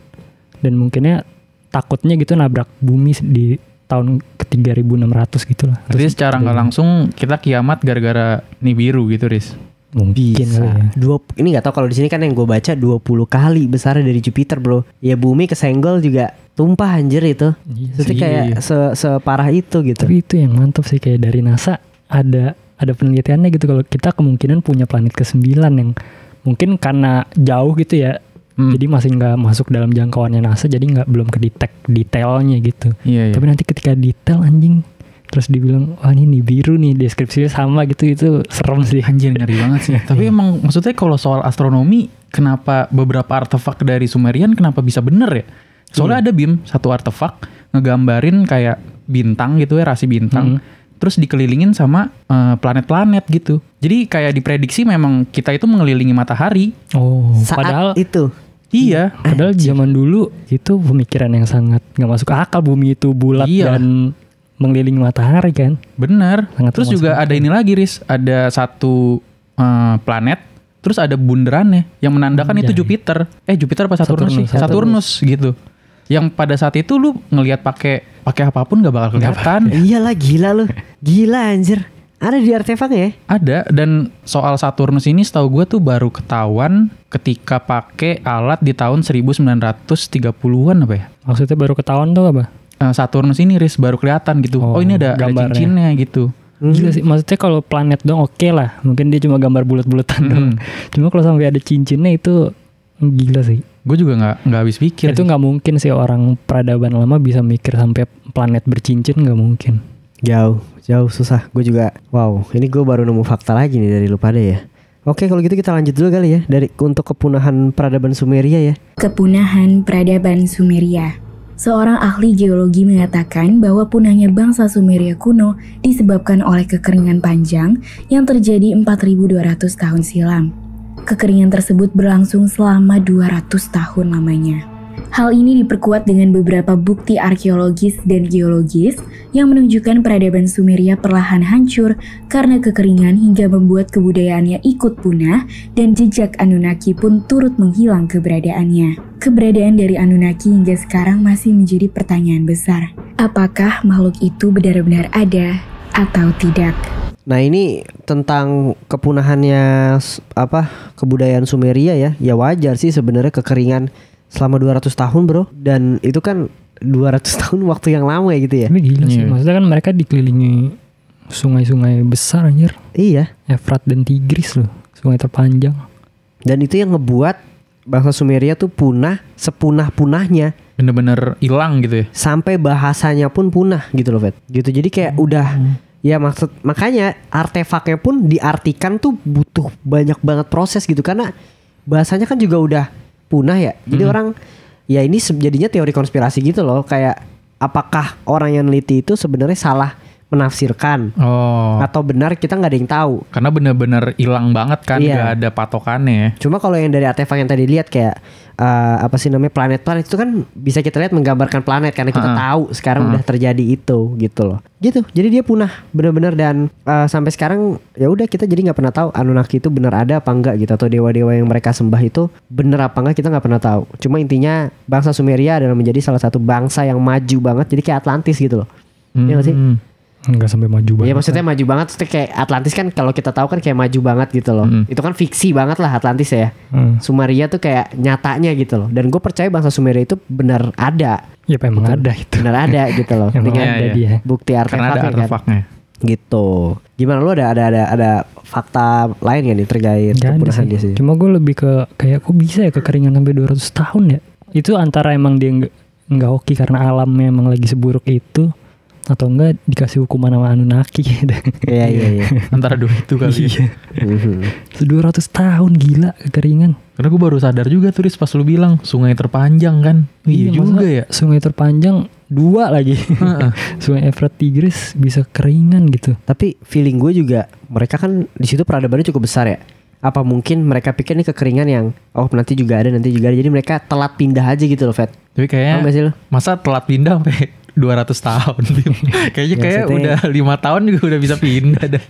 Dan mungkinnya takutnya gitu nabrak bumi di tahun ke 3600 gitu lah. Jadi secara nggak langsung kita kiamat gara-gara Nibiru gitu, Riz. Mungkin Bisa. ya. Dua, ini nggak tau kalau di sini kan yang gue baca 20 kali besarnya dari Jupiter, Bro. Ya bumi kesenggol juga tumpah anjir itu. Iya, Jadi kayak se separah itu gitu. Tapi itu yang mantap sih kayak dari NASA ada ada penelitiannya gitu kalau kita kemungkinan punya planet ke-9 yang mungkin karena jauh gitu ya Hmm. Jadi masih nggak masuk dalam jangkauannya NASA, jadi nggak belum kedetek detailnya gitu. Yeah, yeah. Tapi nanti ketika detail anjing terus dibilang wah ini nih biru nih deskripsinya sama gitu itu serem sih anjing ngeri banget sih tapi iya. emang maksudnya kalau soal astronomi kenapa beberapa artefak dari Sumerian kenapa bisa bener ya soalnya hmm. ada bim satu artefak ngegambarin kayak bintang gitu ya rasi bintang hmm. terus dikelilingin sama eh, planet-planet uh, gitu jadi kayak diprediksi memang kita itu mengelilingi matahari oh Saat padahal itu Iya, eh, padahal Anjir. zaman dulu itu pemikiran yang sangat nggak masuk akal bumi itu bulat iya. dan mengelilingi matahari kan. Benar. terus juga akal. ada ini lagi, ris ada satu uh, planet terus ada bunderannya yang menandakan itu Jupiter. Eh Jupiter apa Saturnus, Saturnus sih? Saturnus. Saturnus gitu. Yang pada saat itu lu ngelihat pakai pakai apapun nggak bakal kelihatan. Iya lah gila lu. Gila anjir. Ada di artefak ya? Ada dan soal Saturnus ini setahu gue tuh baru ketahuan ketika pakai alat di tahun 1930-an apa ya? Maksudnya baru ketahuan tuh apa? Eh, Saturnus ini ris baru kelihatan gitu. Oh, oh ini ada, ada cincinnya gitu. Hmm. Gila sih, maksudnya kalau planet dong oke okay lah. Mungkin dia cuma gambar bulat-bulatan hmm. dong. Cuma kalau sampai ada cincinnya itu gila sih. Gue juga nggak nggak habis pikir. Itu nggak mungkin sih orang peradaban lama bisa mikir sampai planet bercincin nggak mungkin. Jauh, jauh susah. Gue juga. Wow, ini gue baru nemu fakta lagi nih dari lu pada ya. Oke, kalau gitu kita lanjut dulu kali ya dari untuk kepunahan peradaban Sumeria ya. Kepunahan peradaban Sumeria. Seorang ahli geologi mengatakan bahwa punahnya bangsa Sumeria kuno disebabkan oleh kekeringan panjang yang terjadi 4200 tahun silam. Kekeringan tersebut berlangsung selama 200 tahun lamanya. Hal ini diperkuat dengan beberapa bukti arkeologis dan geologis yang menunjukkan peradaban Sumeria perlahan hancur karena kekeringan hingga membuat kebudayaannya ikut punah dan jejak Anunnaki pun turut menghilang keberadaannya. Keberadaan dari Anunnaki hingga sekarang masih menjadi pertanyaan besar. Apakah makhluk itu benar-benar ada atau tidak? Nah ini tentang kepunahannya apa kebudayaan Sumeria ya, ya wajar sih sebenarnya kekeringan selama 200 tahun bro dan itu kan 200 tahun waktu yang lama ya gitu ya ini gila sih yeah. maksudnya kan mereka dikelilingi sungai-sungai besar anjir iya Efrat dan Tigris loh sungai terpanjang dan itu yang ngebuat bangsa Sumeria tuh punah sepunah-punahnya bener-bener hilang gitu ya sampai bahasanya pun punah gitu loh Fet gitu jadi kayak hmm. udah Ya maksud makanya artefaknya pun diartikan tuh butuh banyak banget proses gitu karena bahasanya kan juga udah punah ya. Jadi hmm. orang ya ini jadinya teori konspirasi gitu loh kayak apakah orang yang neliti itu sebenarnya salah menafsirkan oh. atau benar kita nggak ada yang tahu karena benar-benar hilang banget kan iya. nggak iya. ada patokannya ya. cuma kalau yang dari artefak yang tadi lihat kayak uh, apa sih namanya planet-planet itu kan bisa kita lihat menggambarkan planet karena kita uh ah. -huh. tahu sekarang uh ah. -huh. udah terjadi itu gitu loh gitu jadi dia punah benar-benar dan uh, sampai sekarang ya udah kita jadi nggak pernah tahu Anunnaki itu benar ada apa enggak gitu atau dewa-dewa yang mereka sembah itu benar apa enggak kita nggak pernah tahu cuma intinya bangsa Sumeria adalah menjadi salah satu bangsa yang maju banget jadi kayak Atlantis gitu loh iya hmm. sih Enggak sampai maju iya, banget. ya maksudnya kan. maju banget tuh kayak Atlantis kan kalau kita tahu kan kayak maju banget gitu loh. Hmm. Itu kan fiksi banget lah Atlantis ya. Mm. Sumeria tuh kayak nyatanya gitu loh. Dan gue percaya bangsa Sumeria itu benar ada. Ya memang gitu. ada itu. Benar ada gitu loh. Dengan ada iya, iya. dia. bukti ya kan. artefaknya. Karena ada artefaknya. Kan? Gitu. Gimana lu ada ada ada ada fakta lain gak nih terkait kepunahan dia sih? Cuma gue lebih ke kayak kok bisa ya kekeringan sampai 200 tahun ya? Itu antara emang dia nggak oke karena alamnya emang lagi seburuk itu atau enggak dikasih hukuman sama Anunnaki gitu. Iya iya iya. Antara dua itu kali. Ya. Iya. Mhm. Dua ratus tahun gila kekeringan. Karena gue baru sadar juga turis pas lu bilang sungai terpanjang kan. Iya, iya juga ya. Sungai terpanjang dua lagi. sungai Efrat Tigris bisa keringan gitu. Tapi feeling gue juga mereka kan di situ peradabannya cukup besar ya apa mungkin mereka pikir ini kekeringan yang oh nanti juga ada nanti juga ada jadi mereka telat pindah aja gitu loh Fed tapi kayaknya masa telat pindah sampai dua ratus tahun kayaknya kayak udah lima tahun juga udah bisa pindah deh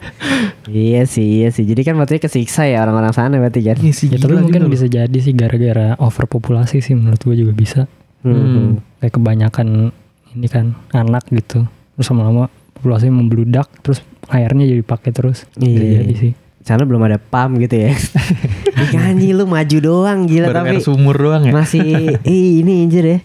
iya sih iya sih jadi kan maksudnya kesiksa ya orang-orang sana berarti kan ya, sih, ya tapi mungkin juga. bisa jadi sih gara-gara overpopulasi sih menurut gue juga bisa hmm. Hmm. kayak kebanyakan ini kan anak gitu terus lama-lama populasi membludak terus airnya jadi pakai terus iya. jadi sih sana belum ada pam gitu ya. Dikanyi lu maju doang gila Baru tapi sumur doang ya. Masih ini anjir ya.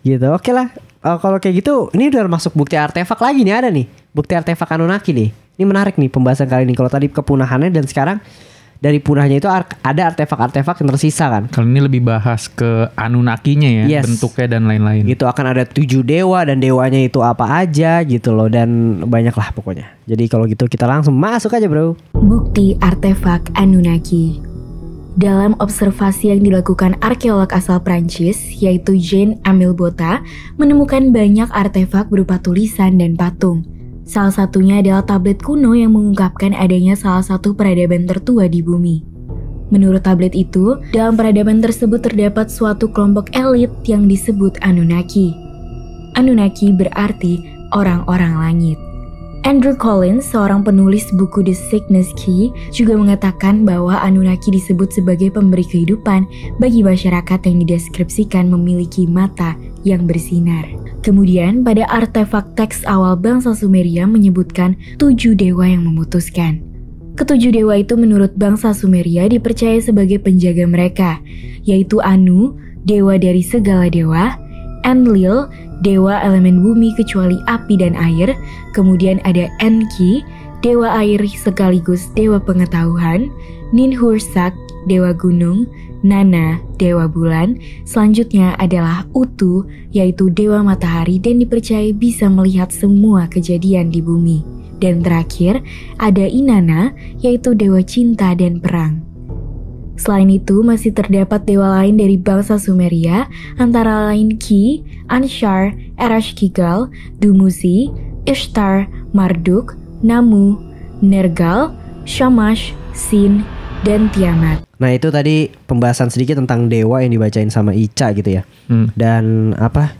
Gitu. Oke okay lah, uh, kalau kayak gitu ini udah masuk bukti artefak lagi nih ada nih bukti artefak Anunnaki nih ini menarik nih pembahasan kali ini kalau tadi kepunahannya dan sekarang dari punahnya itu ada artefak-artefak yang tersisa kan. Kalau ini lebih bahas ke Anunnakinya ya, yes. bentuknya dan lain-lain. Gitu akan ada tujuh dewa dan dewanya itu apa aja gitu loh dan banyak lah pokoknya. Jadi kalau gitu kita langsung masuk aja bro. Bukti artefak Anunnaki. Dalam observasi yang dilakukan arkeolog asal Prancis, yaitu Jean Amil Botta menemukan banyak artefak berupa tulisan dan patung. Salah satunya adalah tablet kuno yang mengungkapkan adanya salah satu peradaban tertua di bumi. Menurut tablet itu, dalam peradaban tersebut terdapat suatu kelompok elit yang disebut Anunnaki. Anunnaki berarti orang-orang langit. Andrew Collins, seorang penulis buku The Sickness Key, juga mengatakan bahwa Anunnaki disebut sebagai pemberi kehidupan bagi masyarakat yang dideskripsikan memiliki mata yang bersinar. Kemudian, pada artefak teks awal bangsa Sumeria menyebutkan tujuh dewa yang memutuskan. Ketujuh dewa itu menurut bangsa Sumeria dipercaya sebagai penjaga mereka, yaitu Anu, dewa dari segala dewa, Enlil, dewa elemen bumi kecuali api dan air, kemudian ada Enki, dewa air sekaligus dewa pengetahuan, Ninhursak, dewa gunung, Nana, dewa bulan, selanjutnya adalah Utu, yaitu dewa matahari dan dipercaya bisa melihat semua kejadian di bumi. Dan terakhir, ada Inanna, yaitu dewa cinta dan perang. Selain itu, masih terdapat dewa lain dari bangsa Sumeria, antara lain Ki, Anshar, Erashkigal, Dumuzi, Ishtar, Marduk, Namu, Nergal, Shamash, Sin, dan Tiamat. Nah itu tadi pembahasan sedikit tentang dewa yang dibacain sama Ica gitu ya. Hmm. Dan apa?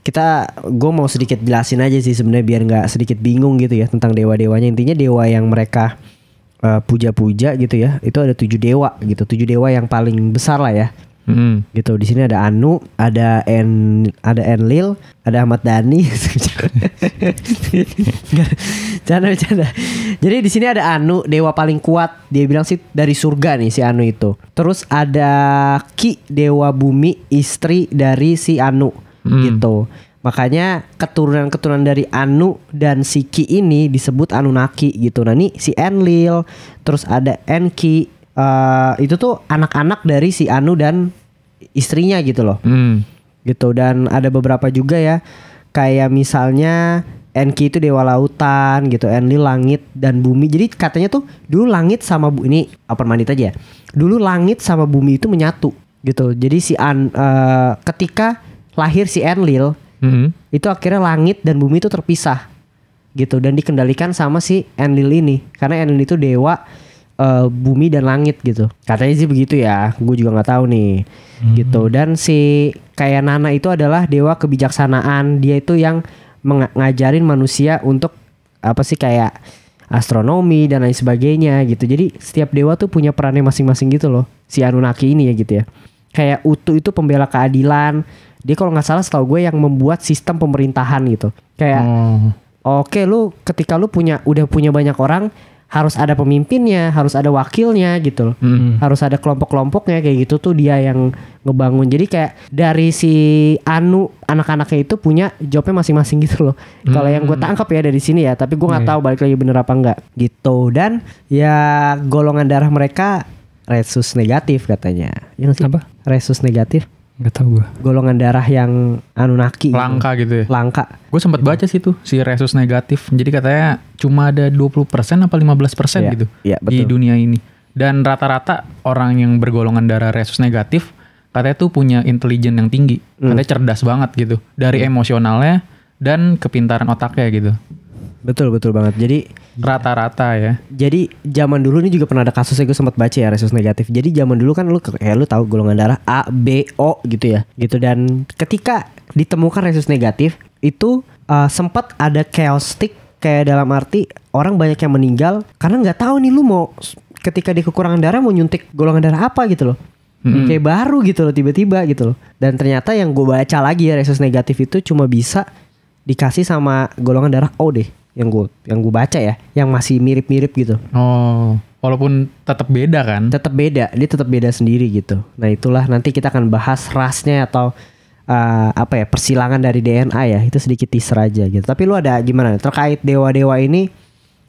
Kita, gue mau sedikit jelasin aja sih sebenarnya biar nggak sedikit bingung gitu ya tentang dewa-dewanya. Intinya dewa yang mereka Eh, puja-puja uh, gitu ya itu ada tujuh dewa gitu tujuh dewa yang paling besar lah ya Mm. gitu di sini ada Anu ada En ada Enlil ada Ahmad Dhani canda canda jadi di sini ada Anu dewa paling kuat dia bilang sih dari surga nih si Anu itu terus ada Ki dewa bumi istri dari si Anu mm. gitu Makanya keturunan-keturunan dari Anu dan Siki ini disebut Anunnaki gitu. Nah, ini si Enlil, terus ada Enki. Uh, itu tuh anak-anak dari si Anu dan istrinya gitu loh. Hmm. Gitu dan ada beberapa juga ya. Kayak misalnya Enki itu dewa lautan gitu, Enlil langit dan bumi. Jadi katanya tuh dulu langit sama bu ini apa mandit aja ya. Dulu langit sama bumi itu menyatu gitu. Jadi si An uh, ketika lahir si Enlil Hmm. Itu akhirnya langit dan bumi itu terpisah gitu dan dikendalikan sama si Enlil ini karena Enlil itu dewa uh, bumi dan langit gitu katanya sih begitu ya gue juga nggak tahu nih hmm. gitu dan si kayak Nana itu adalah dewa kebijaksanaan dia itu yang mengajarin manusia untuk apa sih kayak astronomi dan lain sebagainya gitu jadi setiap dewa tuh punya perannya masing-masing gitu loh si Anunnaki ini ya gitu ya kayak Utu itu pembela keadilan dia kalau nggak salah setahu gue yang membuat sistem pemerintahan gitu. Kayak hmm. oke okay, lu ketika lu punya udah punya banyak orang harus ada pemimpinnya, harus ada wakilnya gitu loh. Hmm. Harus ada kelompok-kelompoknya kayak gitu tuh dia yang ngebangun. Jadi kayak dari si Anu anak-anaknya itu punya jobnya masing-masing gitu loh. Hmm. Kalau yang gue hmm. tangkap ya dari sini ya, tapi gue nggak hmm. tahu balik lagi bener apa nggak gitu. Dan ya golongan darah mereka resus negatif katanya. Yang Apa? Resus negatif. Gak tau gue. Golongan darah yang Anunnaki. Gitu. Langka gitu, ya. Langka. Gue sempat iya. baca sih tuh si resus negatif. Jadi katanya cuma ada 20% apa 15% persen iya. gitu Iya, betul. di dunia ini. Dan rata-rata orang yang bergolongan darah resus negatif katanya tuh punya intelijen yang tinggi. Hmm. Katanya cerdas banget gitu. Dari hmm. emosionalnya dan kepintaran otaknya gitu. Betul betul banget. Jadi rata-rata ya. Jadi zaman dulu ini juga pernah ada kasusnya gue sempat baca ya resus negatif. Jadi zaman dulu kan lu kayak lu tahu golongan darah A, B, O gitu ya. Gitu dan ketika ditemukan resus negatif itu uh, eh, sempat ada chaotic kayak dalam arti orang banyak yang meninggal karena nggak tahu nih lu mau ketika di kekurangan darah mau nyuntik golongan darah apa gitu loh. Hmm. Kayak baru gitu loh tiba-tiba gitu loh. Dan ternyata yang gue baca lagi ya resus negatif itu cuma bisa dikasih sama golongan darah O deh yang gue yang gue baca ya yang masih mirip-mirip gitu oh walaupun tetap beda kan tetap beda dia tetap beda sendiri gitu nah itulah nanti kita akan bahas rasnya atau uh, apa ya persilangan dari DNA ya itu sedikit teaser aja gitu tapi lu ada gimana terkait dewa-dewa ini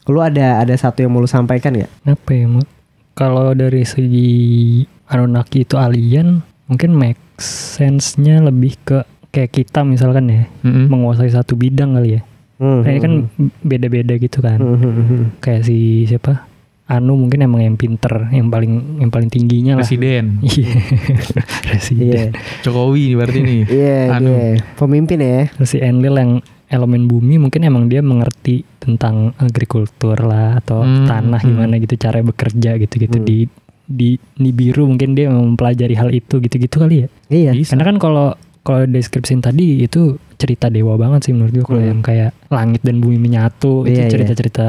lu ada ada satu yang mau lu sampaikan ya apa ya Mut? kalau dari segi Anunnaki itu alien mungkin make sense-nya lebih ke kayak kita misalkan ya mm -hmm. menguasai satu bidang kali ya Hmm. Nah, ini kan beda-beda gitu kan. Hmm, hmm, hmm, hmm. Kayak si siapa? Anu mungkin emang yang pinter, yang paling yang paling tingginya lah. Presiden. Iya, presiden. Yeah. Jokowi berarti nih. Iya. yeah, anu. Yeah. Pemimpin ya. Terus si Enlil yang elemen bumi mungkin emang dia mengerti tentang agrikultur lah atau hmm, tanah gimana gitu cara bekerja gitu-gitu hmm. di di Nibiru mungkin dia mempelajari hal itu gitu-gitu kali ya. Iya. Bisa. Karena kan kalau kalau deskripsiin tadi itu cerita dewa banget sih menurut gue kalau hmm. yang kayak langit dan bumi menyatu yeah, itu iya, iya. cerita-cerita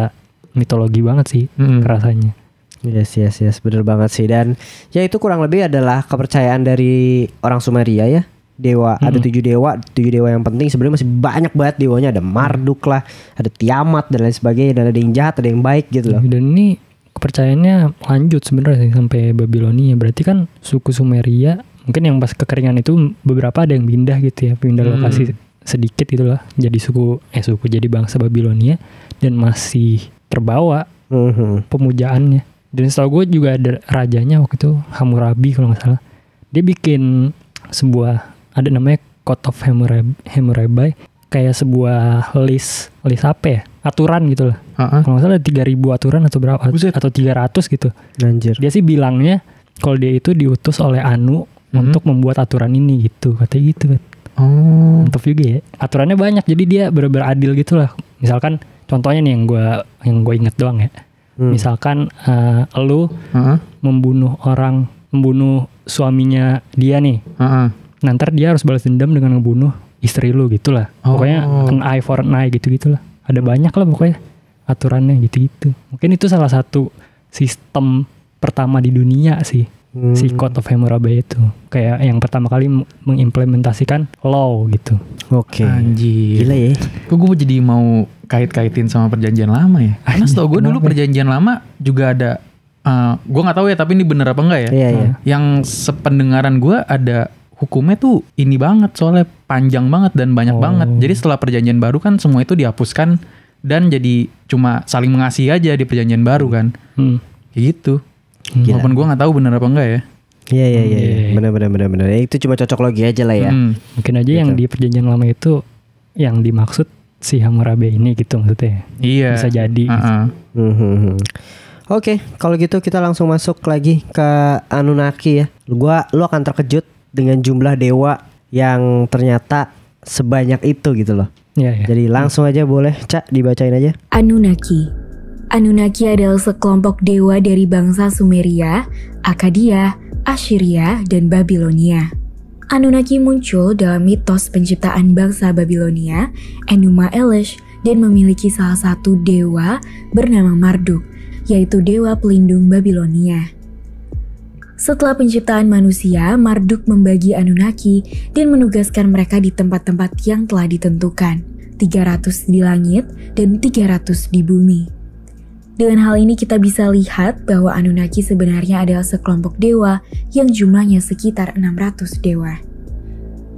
mitologi banget sih hmm. rasanya. Yes, yes, yes, bener banget sih dan ya itu kurang lebih adalah kepercayaan dari orang Sumeria ya dewa hmm. ada tujuh dewa tujuh dewa yang penting sebenarnya masih banyak banget dewanya ada Marduk lah ada Tiamat dan lain sebagainya dan ada yang jahat ada yang baik gitu loh dan ini kepercayaannya lanjut sebenarnya sampai Babilonia berarti kan suku Sumeria mungkin yang pas kekeringan itu beberapa ada yang pindah gitu ya pindah hmm. lokasi sedikit itulah jadi suku eh suku jadi bangsa Babilonia dan masih terbawa hmm. pemujaannya dan setahu gue juga ada rajanya waktu itu Hammurabi kalau nggak salah dia bikin sebuah ada namanya Code of Hammurabi, Hammurabi kayak sebuah list list apa ya aturan gitu lah uh-huh. kalau nggak salah tiga ribu aturan atau berapa Buset. atau 300 gitu Anjir. dia sih bilangnya kalau dia itu diutus oleh Anu hmm. untuk membuat aturan ini gitu katanya gitu bet. Oh. Mantap juga ya. Aturannya banyak jadi dia bener-bener adil gitu lah. Misalkan contohnya nih yang gue yang gue inget doang ya. Hmm. Misalkan uh, lu uh-huh. membunuh orang, membunuh suaminya dia nih. Uh-huh. Nanti dia harus balas dendam dengan membunuh istri lu gitu lah. Oh. Pokoknya an eye for an eye gitu gitulah. Ada banyak lah pokoknya aturannya gitu-gitu. Mungkin itu salah satu sistem pertama di dunia sih hmm. si Code of Hammurabi itu kayak yang pertama kali mengimplementasikan law gitu. Oke. Okay. Anjir. Gila ya. Kok gue jadi mau kait-kaitin sama perjanjian lama ya? Karena setahu gue dulu perjanjian lama juga ada uh, eh, gue nggak tahu ya tapi ini bener apa enggak ya? Iya, iya. Hmm. Yang sependengaran gue ada hukumnya tuh ini banget soalnya panjang banget dan banyak oh. banget. Jadi setelah perjanjian baru kan semua itu dihapuskan dan jadi cuma saling mengasihi aja di perjanjian baru kan. Hmm. gitu. Gila. Walaupun gue nggak tahu bener apa enggak ya. Iya iya iya, iya. Hmm. benar benar benar benar. Ya, itu cuma cocok logi aja lah ya. Hmm, mungkin aja gitu. yang di perjanjian lama itu yang dimaksud si Hammurabi ini gitu maksudnya. Iya. Bisa jadi. Uh -uh. Gitu. Oke, okay, kalau gitu kita langsung masuk lagi ke Anunnaki ya. Gua lu akan terkejut dengan jumlah dewa yang ternyata sebanyak itu gitu loh. Iya, iya. Jadi langsung aja boleh, Cak, dibacain aja. Anunnaki Anunnaki adalah sekelompok dewa dari bangsa Sumeria, Akadia, Assyria, dan Babilonia. Anunnaki muncul dalam mitos penciptaan bangsa Babilonia, Enuma Elish, dan memiliki salah satu dewa bernama Marduk, yaitu dewa pelindung Babilonia. Setelah penciptaan manusia, Marduk membagi Anunnaki dan menugaskan mereka di tempat-tempat yang telah ditentukan, 300 di langit dan 300 di bumi. Dengan hal ini kita bisa lihat bahwa Anunnaki sebenarnya adalah sekelompok dewa yang jumlahnya sekitar 600 dewa.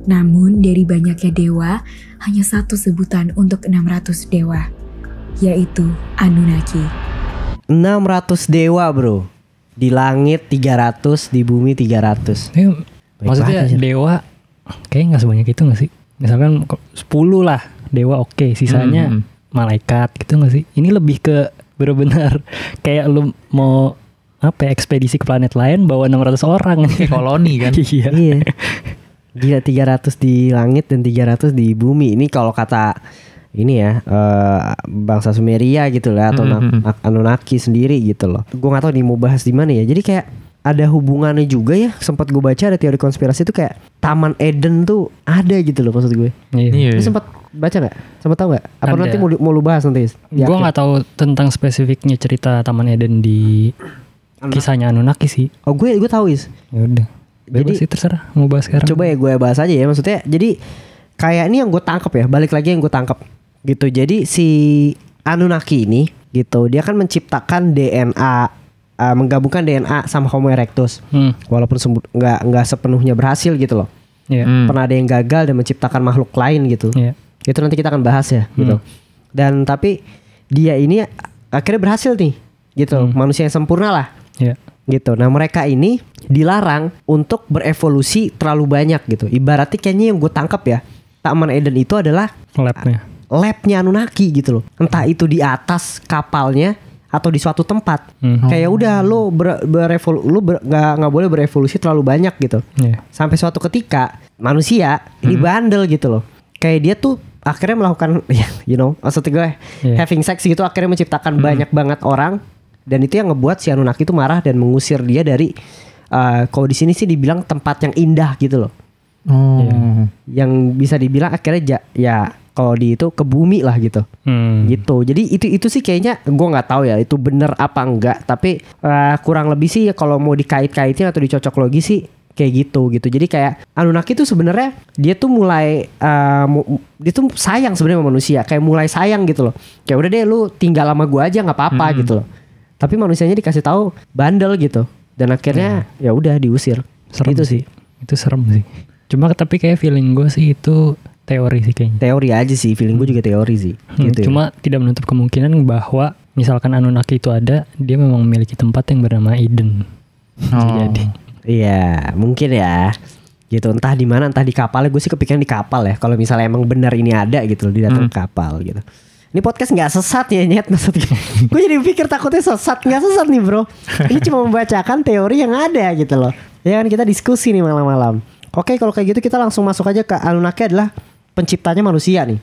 Namun dari banyaknya dewa, hanya satu sebutan untuk 600 dewa, yaitu Anunnaki. 600 dewa bro, di langit 300, di bumi 300. Ini, maksudnya aja. dewa kayaknya nggak sebanyak itu nggak sih? Misalkan 10 lah dewa oke, okay. sisanya hmm. malaikat gitu nggak sih? Ini lebih ke bener-bener kayak lu mau apa ya, ekspedisi ke planet lain bawa 600 orang ke koloni kan iya dia Gila 300 di langit dan 300 di bumi. Ini kalau kata ini ya uh, bangsa Sumeria gitu lah atau mm -hmm. Anunnaki hmm, hmm. sendiri gitu loh. Gue nggak tahu nih mau bahas di mana ya. Jadi kayak ada hubungannya juga ya sempat gue baca ada teori konspirasi itu kayak Taman Eden tuh ada gitu loh maksud gue. Iya. iya. sempat baca nggak? Sempat tahu nggak? Apa nanti mau, mau lu bahas nanti? Gue nggak tahu tentang spesifiknya cerita Taman Eden di Anak. kisahnya Anunnaki sih. Oh gue gue tahu is. Ya udah. Bebas jadi, sih terserah mau bahas sekarang. Coba ya gue bahas aja ya maksudnya. Jadi kayak ini yang gue tangkap ya. Balik lagi yang gue tangkap gitu. Jadi si Anunnaki ini gitu dia kan menciptakan DNA uh, menggabungkan DNA sama Homo erectus. Hmm. Walaupun nggak nggak sepenuhnya berhasil gitu loh. Yeah. Hmm. Pernah ada yang gagal dan menciptakan makhluk lain gitu. Yeah. Itu nanti kita akan bahas ya hmm. gitu. Dan tapi dia ini akhirnya berhasil nih gitu. Hmm. Manusia yang sempurna lah. Yeah. Gitu. Nah mereka ini dilarang untuk berevolusi terlalu banyak gitu. Ibaratnya kayaknya yang gue tangkap ya. Taman Eden itu adalah labnya labnya Anunnaki gitu loh. Entah itu di atas kapalnya atau di suatu tempat hmm. kayak ya udah lo ber, berevol lo ber, gak, gak boleh berevolusi terlalu banyak gitu yeah. sampai suatu ketika manusia hmm. bandel gitu loh kayak dia tuh akhirnya melakukan ya, you know maksud gue yeah. having sex gitu akhirnya menciptakan hmm. banyak banget orang dan itu yang ngebuat si Anunnaki itu marah dan mengusir dia dari uh, kalau di sini sih dibilang tempat yang indah gitu loh. mm Hmm. Yang bisa dibilang akhirnya ja, ya kalau di itu ke bumi lah gitu hmm. gitu jadi itu itu sih kayaknya gue nggak tahu ya itu bener apa enggak tapi uh, kurang lebih sih ya kalau mau dikait-kaitin atau dicocok logi sih kayak gitu gitu jadi kayak Anunnaki tuh sebenarnya dia tuh mulai uh, dia tuh sayang sebenarnya manusia kayak mulai sayang gitu loh kayak udah deh lu tinggal sama gue aja nggak apa-apa hmm. gitu loh tapi manusianya dikasih tahu bandel gitu dan akhirnya hmm. ya udah diusir serem gitu sih itu serem sih cuma tapi kayak feeling gue sih itu teori sih kayaknya. Teori aja sih, feeling gue hmm. juga teori sih. Hmm, gitu ya. cuma ya. tidak menutup kemungkinan bahwa misalkan Anunnaki itu ada, dia memang memiliki tempat yang bernama Eden. Oh. Jadi. Iya, mungkin ya. Gitu entah di mana, entah di ya Gue sih kepikiran di kapal ya. Kalau misalnya emang benar ini ada gitu, dia datang hmm. kapal gitu. Ini podcast gak sesat ya nyet maksudnya. gue jadi pikir takutnya sesat Gak sesat nih bro. Ini cuma membacakan teori yang ada gitu loh. Ya kan kita diskusi nih malam-malam. Oke kalau kayak gitu kita langsung masuk aja ke Anunnaki adalah penciptanya manusia nih.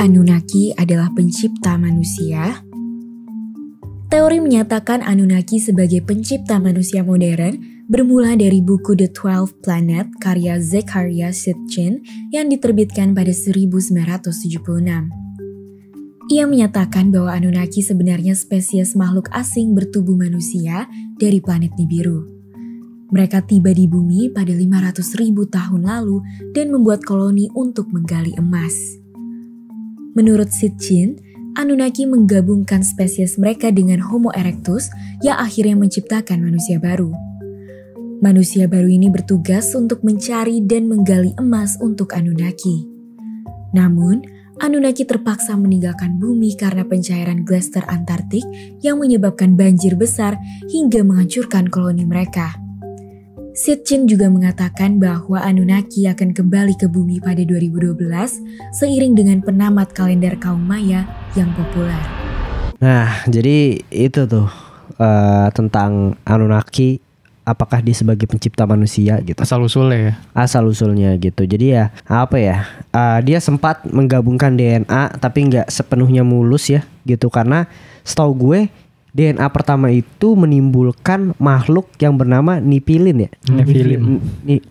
Anunnaki adalah pencipta manusia. Teori menyatakan Anunnaki sebagai pencipta manusia modern bermula dari buku The Twelve Planet karya Zechariah Sitchin yang diterbitkan pada 1976. Ia menyatakan bahwa Anunnaki sebenarnya spesies makhluk asing bertubuh manusia dari planet Nibiru. Mereka tiba di bumi pada 500 ribu tahun lalu dan membuat koloni untuk menggali emas. Menurut Sitchin, Anunnaki menggabungkan spesies mereka dengan Homo erectus yang akhirnya menciptakan manusia baru. Manusia baru ini bertugas untuk mencari dan menggali emas untuk Anunnaki. Namun, Anunnaki terpaksa meninggalkan bumi karena pencairan glaster Antartik yang menyebabkan banjir besar hingga menghancurkan koloni mereka. Sitchin juga mengatakan bahwa Anunnaki akan kembali ke bumi pada 2012 seiring dengan penamat kalender kaum maya yang populer. Nah, jadi itu tuh uh, tentang Anunnaki apakah dia sebagai pencipta manusia gitu asal usulnya ya asal usulnya gitu jadi ya apa ya uh, dia sempat menggabungkan DNA tapi nggak sepenuhnya mulus ya gitu karena setahu gue DNA pertama itu menimbulkan makhluk yang bernama Nipilin ya. Hmm. Nephilim.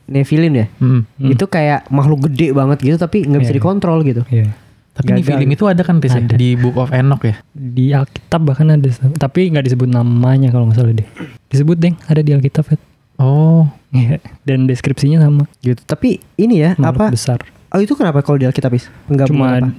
Nephilim ya. Hmm, hmm. Itu kayak makhluk gede banget gitu tapi nggak bisa yeah. Iya. dikontrol gitu. Yeah. Tapi ini Nephilim itu ada kan Tis, ya? ada. di Book of Enoch ya? Di Alkitab bahkan ada. Tapi nggak disebut namanya kalau nggak salah deh. Disebut deh ada di Alkitab. Ya. Oh. Iya. Dan deskripsinya sama. Gitu. Tapi ini ya makhluk apa? besar. Oh itu kenapa kalau di Alkitab is? Cuma, apa?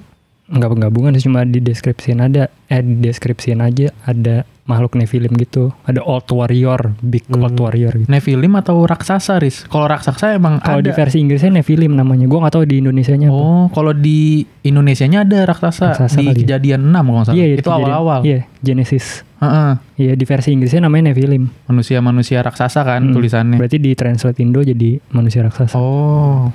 Enggak penggabungan cuma di deskripsiin ada eh di deskripsiin aja ada makhluk Nephilim gitu. Ada old warrior, big hmm. old warrior gitu. Nephilim atau raksasa, Riz? Kalau raksasa emang kalo ada. Kalau di versi Inggrisnya Nephilim namanya. gue nggak tahu di Indonesianya Oh, kalau di Indonesianya ada raksasa, raksasa di ya. kejadian ya. 6 kalau nggak salah. yeah, iya, itu awal-awal. Iya, Genesis. Iya, Uh -uh. yeah, di versi Inggrisnya namanya Nephilim. Manusia-manusia raksasa kan hmm. tulisannya. Berarti di translate Indo jadi manusia raksasa. Oh.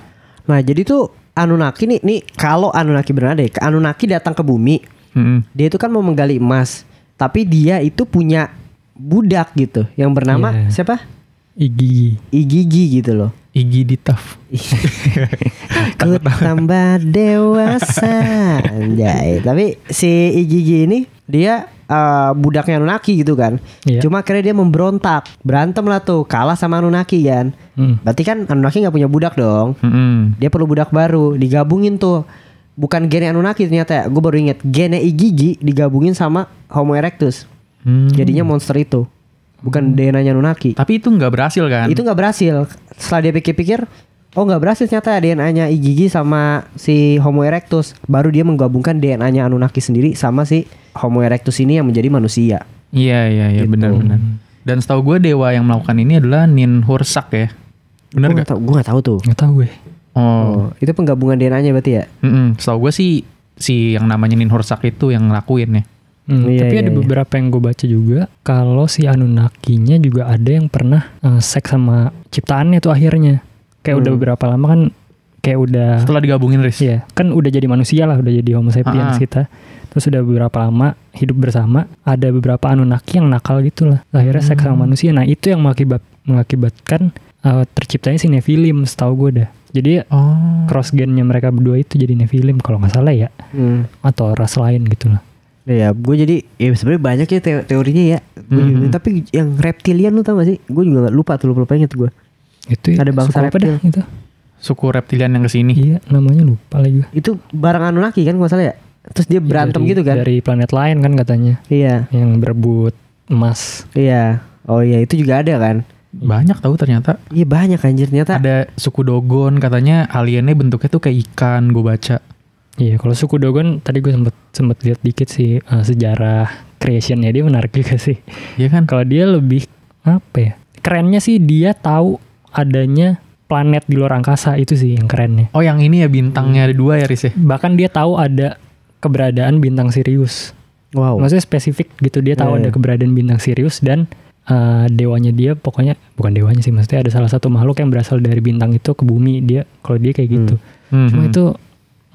Nah, jadi tuh Anunnaki nih, nih kalau Anunnaki benar deh, Anunnaki datang ke bumi, Mm -hmm. Dia itu kan mau menggali emas tapi dia itu punya budak gitu yang bernama yeah. siapa Igigi Igigi gitu loh Igi Ditaf Ku tambah dewasa Anjay Tapi si Igigi ini Dia uh, budaknya Nunaki gitu kan yeah. Cuma akhirnya dia memberontak Berantem lah tuh Kalah sama Nunaki kan mm. Berarti kan Nunaki gak punya budak dong mm -hmm. Dia perlu budak baru Digabungin tuh bukan gene Anunnaki ternyata ya. Gue baru inget gene Igigi digabungin sama Homo erectus. Hmm. Jadinya monster itu. Bukan hmm. DNA-nya Anunnaki. Tapi itu nggak berhasil kan? Itu nggak berhasil. Setelah dia pikir-pikir, oh nggak berhasil ternyata DNA-nya Igigi sama si Homo erectus. Baru dia menggabungkan DNA-nya Anunnaki sendiri sama si Homo erectus ini yang menjadi manusia. Iya iya iya gitu. benar-benar. Dan setahu gue dewa yang melakukan ini adalah Nin Hursak ya. Benar gak? Gue gak tau tuh. Gak tau gue. Oh. oh. itu penggabungan DNA-nya berarti ya? Mm -hmm. Setahu gue sih si yang namanya Nin Horsak itu yang ngelakuin ya. Hmm, iya, tapi iya, ada iya. beberapa yang gue baca juga kalau si Anunnakinya juga ada yang pernah uh, seks sama ciptaannya tuh akhirnya kayak hmm. udah beberapa lama kan kayak udah setelah digabungin ris ya kan udah jadi manusia lah udah jadi homo sapiens ah. kita terus udah beberapa lama hidup bersama ada beberapa Anunnaki yang nakal gitu lah akhirnya hmm. seks sama hmm. manusia nah itu yang mengakibat mengakibatkan uh, terciptanya si Nephilim setahu gue dah jadi oh. cross gennya mereka berdua itu jadi film kalau nggak salah ya hmm. atau ras lain gitu lah Ya, gue jadi ya sebenarnya banyak ya teorinya ya. mm -hmm. Juga, tapi yang reptilian lu tau gak sih? Gue juga gak lupa tuh lupa, lupa inget gue. Itu ada bangsa reptil. Dah, itu? Suku reptilian yang kesini. Iya, namanya lupa lagi. Itu barang anu Anunnaki kan gak salah ya? Terus dia iya, berantem ya, dari, gitu kan? Dari planet lain kan katanya. Iya. Yang berebut emas. Iya. Oh iya itu juga ada kan? Banyak tahu ternyata. Iya banyak anjir ternyata. Ada suku Dogon katanya aliennya bentuknya tuh kayak ikan gue baca. Iya kalau suku Dogon tadi gue sempet sempet lihat dikit sih uh, sejarah creationnya dia menarik juga sih. Iya kan. Kalau dia lebih apa ya? Kerennya sih dia tahu adanya planet di luar angkasa itu sih yang kerennya. Oh yang ini ya bintangnya ada dua ya Riz ya? Bahkan dia tahu ada keberadaan bintang Sirius. Wow. Maksudnya spesifik gitu dia tahu yeah. ada iya. keberadaan bintang Sirius dan uh, dewanya dia pokoknya bukan dewanya sih maksudnya ada salah satu makhluk yang berasal dari bintang itu ke bumi dia kalau dia kayak gitu hmm. cuma hmm. itu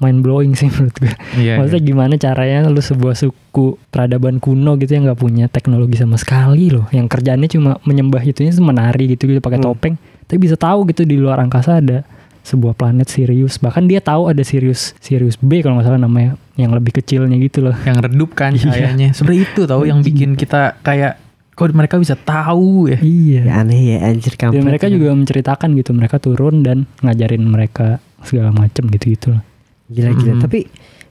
mind blowing sih menurut gue yeah, iya. maksudnya yeah. gimana caranya lu sebuah suku peradaban kuno gitu yang nggak punya teknologi sama sekali loh yang kerjanya cuma menyembah itunya menari gitu gitu pakai hmm. topeng tapi bisa tahu gitu di luar angkasa ada sebuah planet Sirius bahkan dia tahu ada Sirius Sirius B kalau nggak salah namanya yang lebih kecilnya gitu loh yang redup kan cahayanya iya. sebenarnya itu tahu yang bikin kita kayak kok mereka bisa tahu ya iya ya, aneh ya anjir kampret Dan mereka juga menceritakan gitu mereka turun dan ngajarin mereka segala macem gitu gitu lah gila gila mm -hmm. tapi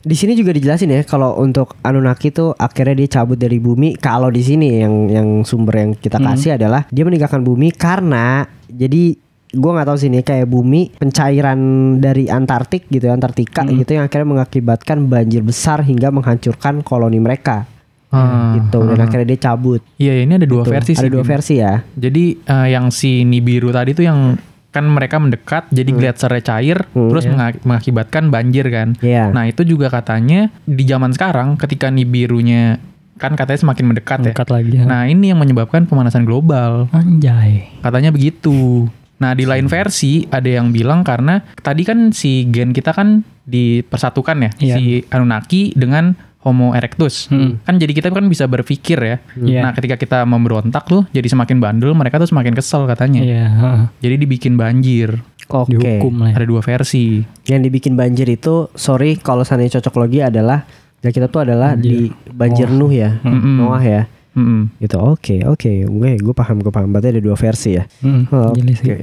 di sini juga dijelasin ya kalau untuk Anunnaki tuh akhirnya dia cabut dari bumi kalau di sini yang yang sumber yang kita kasih mm -hmm. adalah dia meninggalkan bumi karena jadi gue nggak tahu sini kayak bumi pencairan dari Antartik gitu ya, Antartika mm -hmm. gitu yang akhirnya mengakibatkan banjir besar hingga menghancurkan koloni mereka Hmm, gitu dan hmm. akhirnya dia cabut. Iya, iya ini ada dua gitu. versi sih. Ada dua versi ya. Jadi uh, yang si Nibiru tadi tuh yang kan mereka mendekat jadi hmm. gletsernya cair hmm, terus yeah. Ya. mengakibatkan banjir kan. Yeah. Nah itu juga katanya di zaman sekarang ketika Nibirunya kan katanya semakin mendekat, ya. mendekat ya. lagi. Ya. Nah ini yang menyebabkan pemanasan global. Anjay. Katanya begitu. Nah di lain versi ada yang bilang karena tadi kan si gen kita kan dipersatukan ya yeah. si Anunnaki dengan Homo erectus. Hmm. Kan jadi kita kan bisa berpikir ya. Hmm. Yeah. Nah, iya. ketika kita memberontak tuh jadi semakin bandel, mereka tuh semakin kesel katanya. Yeah. Huh. Jadi dibikin banjir. Oke. Okay. Dihukum lah. Ya. Ada dua versi. Yang dibikin banjir itu sorry kalau sananya cocok logi adalah ya kita tuh adalah banjir. di banjir oh. Nuh ya. Mm -mm. Noah ya. Mm -mm. Gitu. Oke, okay, oke. Okay. Gue gue paham, gue paham. Berarti ada dua versi ya. Mm -mm. Oke. Okay.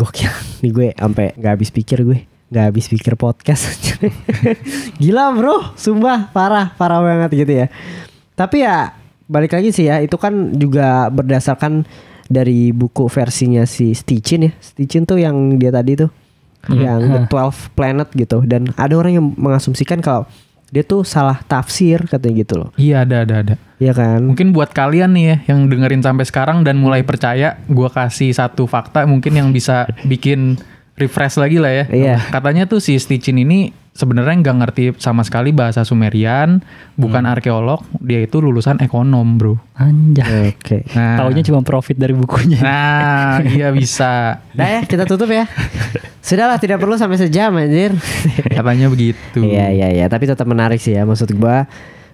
Gokil. Nih gue sampai nggak habis pikir gue nggak habis pikir podcast gila bro sumpah parah parah banget gitu ya tapi ya balik lagi sih ya itu kan juga berdasarkan dari buku versinya si Stichin ya Stichin tuh yang dia tadi tuh hmm. yang The Twelve Planet gitu dan ada orang yang mengasumsikan kalau dia tuh salah tafsir katanya gitu loh. Iya ada ada ada. Iya kan. Mungkin buat kalian nih ya yang dengerin sampai sekarang dan mulai percaya, gua kasih satu fakta mungkin yang bisa bikin refresh lagi lah ya. Iya. Katanya tuh si Stichin ini sebenarnya nggak ngerti sama sekali bahasa Sumerian, bukan hmm. arkeolog, dia itu lulusan ekonom, Bro. Anjay. Oke. Okay. Nah, cuma profit dari bukunya. Nah, iya bisa. Nah ya, kita tutup ya. Sudahlah tidak perlu sampai sejam anjir. Katanya begitu. Iya, iya, iya, tapi tetap menarik sih ya maksud gua.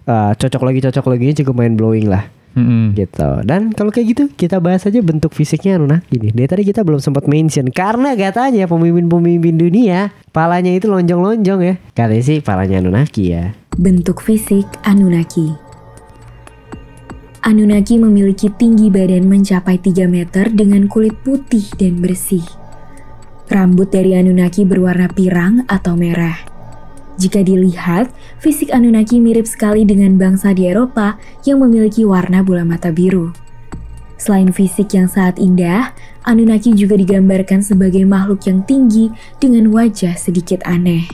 Uh, cocok lagi cocok lagi cukup main blowing lah. Hmm. gitu dan kalau kayak gitu kita bahas aja bentuk fisiknya Anunnaki gini dari tadi kita belum sempat mention karena katanya pemimpin-pemimpin dunia palanya itu lonjong-lonjong ya katanya sih palanya Anunnaki ya bentuk fisik Anunnaki Anunnaki memiliki tinggi badan mencapai 3 meter dengan kulit putih dan bersih. Rambut dari Anunnaki berwarna pirang atau merah. Jika dilihat, fisik Anunnaki mirip sekali dengan bangsa di Eropa yang memiliki warna bola mata biru. Selain fisik yang sangat indah, Anunnaki juga digambarkan sebagai makhluk yang tinggi dengan wajah sedikit aneh.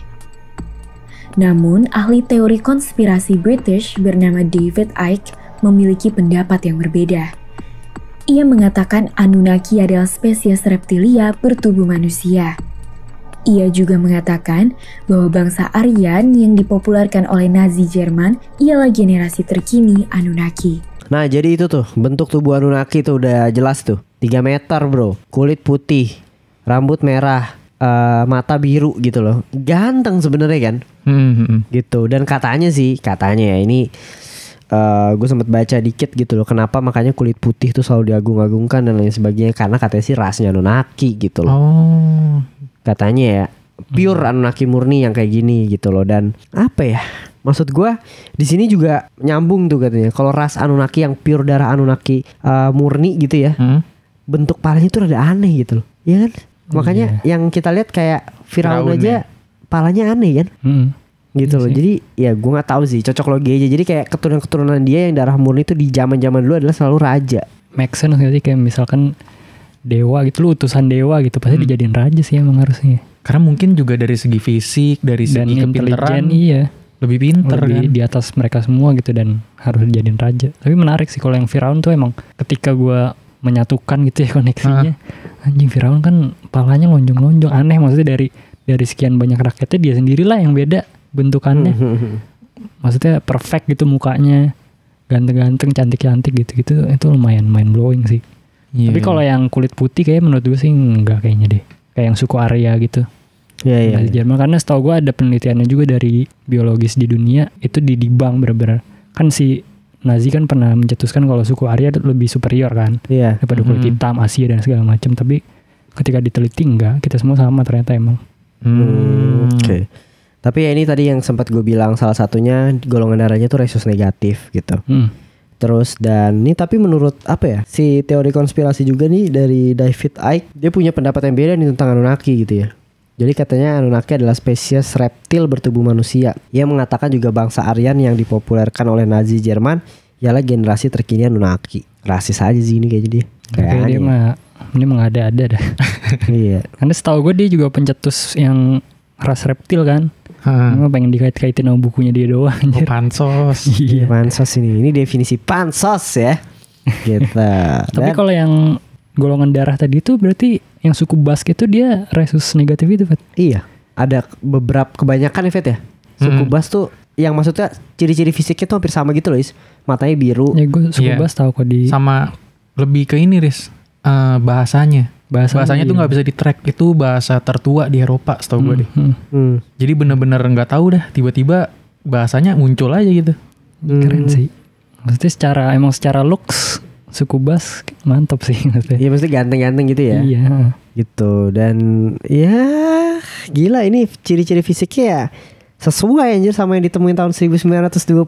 Namun, ahli teori konspirasi British bernama David Icke memiliki pendapat yang berbeda. Ia mengatakan Anunnaki adalah spesies reptilia bertubuh manusia. Ia juga mengatakan bahwa bangsa Aryan yang dipopulerkan oleh Nazi Jerman ialah generasi terkini Anunnaki. Nah jadi itu tuh bentuk tubuh Anunnaki tuh udah jelas tuh 3 meter bro Kulit putih Rambut merah uh, Mata biru gitu loh Ganteng sebenarnya kan hmm. hmm, hmm. Gitu dan katanya sih Katanya ya ini uh, eh, gue sempet baca dikit gitu loh kenapa makanya kulit putih tuh selalu diagung-agungkan dan lain sebagainya karena katanya sih rasnya Anunnaki gitu loh. Oh katanya ya pure hmm. Anunnaki murni yang kayak gini gitu loh dan apa ya maksud gue di sini juga nyambung tuh katanya kalau ras Anunnaki yang pure darah Anunnaki uh, murni gitu ya hmm? bentuk palanya tuh ada aneh gitu loh ya kan oh makanya yeah. yang kita lihat kayak Firaun aja ya. palanya aneh kan hmm. gitu iya loh jadi ya gue nggak tahu sih cocok logi aja jadi kayak keturunan keturunan dia yang darah murni itu di zaman zaman dulu adalah selalu raja Maxen nanti sih kayak misalkan dewa gitu lu utusan dewa gitu pasti hmm. dijadiin raja sih emang harusnya karena mungkin juga dari segi fisik dari dan segi kepintaran iya lebih pinter lebih kan? di atas mereka semua gitu dan harus dijadiin raja tapi menarik sih kalau yang Firaun tuh emang ketika gua menyatukan gitu ya koneksinya uh. anjing Firaun kan palanya lonjong-lonjong aneh maksudnya dari dari sekian banyak rakyatnya dia sendirilah yang beda bentukannya maksudnya perfect gitu mukanya ganteng-ganteng cantik-cantik gitu-gitu itu lumayan main blowing sih Yeah. Tapi iya. kalau yang kulit putih kayak menurut gue sih enggak kayaknya deh. Kayak yang suku Arya gitu. Iya yeah, iya. Yeah, Jerman yeah. karena setahu gue ada penelitiannya juga dari biologis di dunia itu di didibang bener-bener. Kan si Nazi kan pernah mencetuskan kalau suku Arya lebih superior kan. Iya. Yeah. Daripada kulit mm -hmm. hitam, Asia dan segala macam. Tapi ketika diteliti enggak, kita semua sama ternyata emang. Hmm. hmm. Oke. Okay. Tapi ya ini tadi yang sempat gue bilang salah satunya golongan darahnya tuh resus negatif gitu. Hmm Terus dan ini tapi menurut apa ya si teori konspirasi juga nih dari David Icke dia punya pendapat yang beda nih tentang Anunnaki gitu ya. Jadi katanya Anunnaki adalah spesies reptil bertubuh manusia. Ia mengatakan juga bangsa Aryan yang dipopulerkan oleh Nazi Jerman ialah generasi terkini Anunnaki. Rasis aja sih ini kayaknya dia. Kayak dia mah ini mengada-ada dah. iya. Anda setahu gue dia juga pencetus yang ras reptil kan. Hmm. Emang pengen dikait-kaitin sama bukunya dia doang. Oh, pansos. iya. Pansos ini. Ini definisi pansos ya. gitu. Tapi kalau yang golongan darah tadi itu berarti yang suku Bask itu dia resus negatif itu, Fet. Iya. Ada beberapa kebanyakan ya, Fet ya. Suku hmm. Bas tuh yang maksudnya ciri-ciri fisiknya tuh hampir sama gitu loh, Is. Matanya biru. Ya gue suku yeah. Bas tau kok di sama lebih ke ini, Riz. Uh, bahasanya bahasa bahasanya tuh nggak bisa di track itu bahasa tertua di Eropa setahu hmm, gue deh. Hmm. Hmm. Jadi bener-bener nggak -bener tahu dah tiba-tiba bahasanya muncul aja gitu. Hmm. Keren sih. Maksudnya secara emang secara looks suku Bas mantap sih Iya mesti ganteng-ganteng gitu ya. Iya. Gitu dan ya gila ini ciri-ciri fisiknya ya sesuai anjir sama yang ditemuin tahun 1927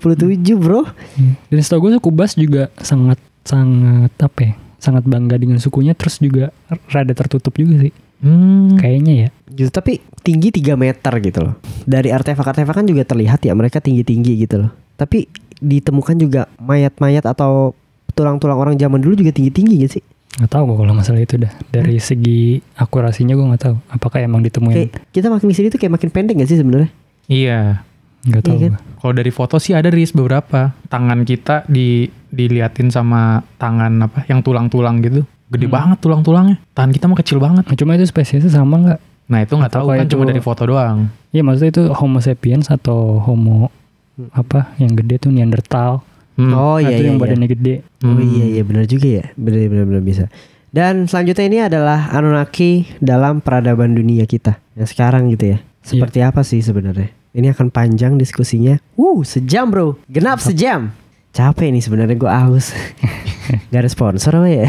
bro. Hmm. Dan setahu gue suku Bas juga sangat sangat apa ya? sangat bangga dengan sukunya terus juga rada tertutup juga sih Hmm. Kayaknya ya. Gitu, tapi tinggi 3 meter gitu loh. Dari artefak-artefak kan juga terlihat ya mereka tinggi-tinggi gitu loh. Tapi ditemukan juga mayat-mayat atau tulang-tulang orang zaman dulu juga tinggi-tinggi gitu sih. Gak tau gue kalau masalah itu dah. Dari hmm. segi akurasinya gue gak tahu. Apakah emang ditemuin? Kayak, kita makin sini tuh kayak makin pendek gak sih sebenarnya? Iya. Gak tau. Iya kan? Kalau dari foto sih ada ris beberapa. Tangan kita di diliatin sama tangan apa yang tulang-tulang gitu. Gede hmm. banget tulang-tulangnya. Tangan kita mah kecil banget. Nah, cuma itu spesiesnya sama nggak? Nah itu nggak tahu kan itu, cuma dari foto doang. Iya maksudnya itu Homo sapiens atau Homo hmm. apa yang gede tuh Neanderthal. Hmm. Oh nah, iya, iya yang iya. badannya gede. Oh hmm. iya iya benar juga ya. Benar benar benar bisa. Dan selanjutnya ini adalah Anunnaki dalam peradaban dunia kita yang sekarang gitu ya. Iya. Seperti iya. apa sih sebenarnya? Ini akan panjang diskusinya. Wuh, sejam bro, genap sejam. Capek nih sebenarnya gue aus. Gak ada sponsor apa ya?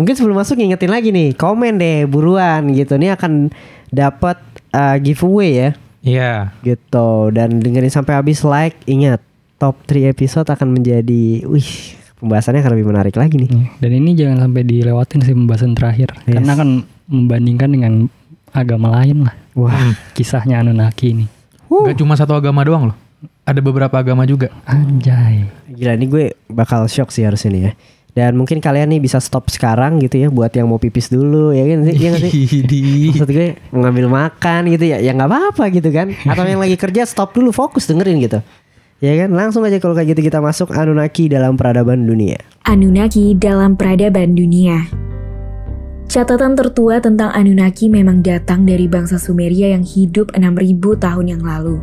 Mungkin sebelum masuk ngingetin lagi nih, komen deh buruan gitu. Ini akan dapat uh, giveaway ya. Iya. Yeah. Gitu dan dengerin sampai habis like ingat top 3 episode akan menjadi wih pembahasannya akan lebih menarik lagi nih. Iya. Dan ini jangan sampai dilewatin sih pembahasan terakhir yes. karena akan membandingkan dengan agama lain lah. Wah, hmm. kisahnya Anunnaki ini. Wow. Gak cuma satu agama doang loh. Ada beberapa agama juga. Anjay. Gila ini gue bakal shock sih harus ini ya. Dan mungkin kalian nih bisa stop sekarang gitu ya buat yang mau pipis dulu ya kan sih. Iya sih? Maksud gue ngambil makan gitu ya. Ya nggak apa-apa gitu kan. Atau yang lagi kerja stop dulu fokus dengerin gitu. Ya kan langsung aja kalau kayak gitu kita masuk Anunnaki dalam peradaban dunia. Anunnaki dalam peradaban dunia. Catatan tertua tentang Anunnaki memang datang dari bangsa Sumeria yang hidup 6000 tahun yang lalu.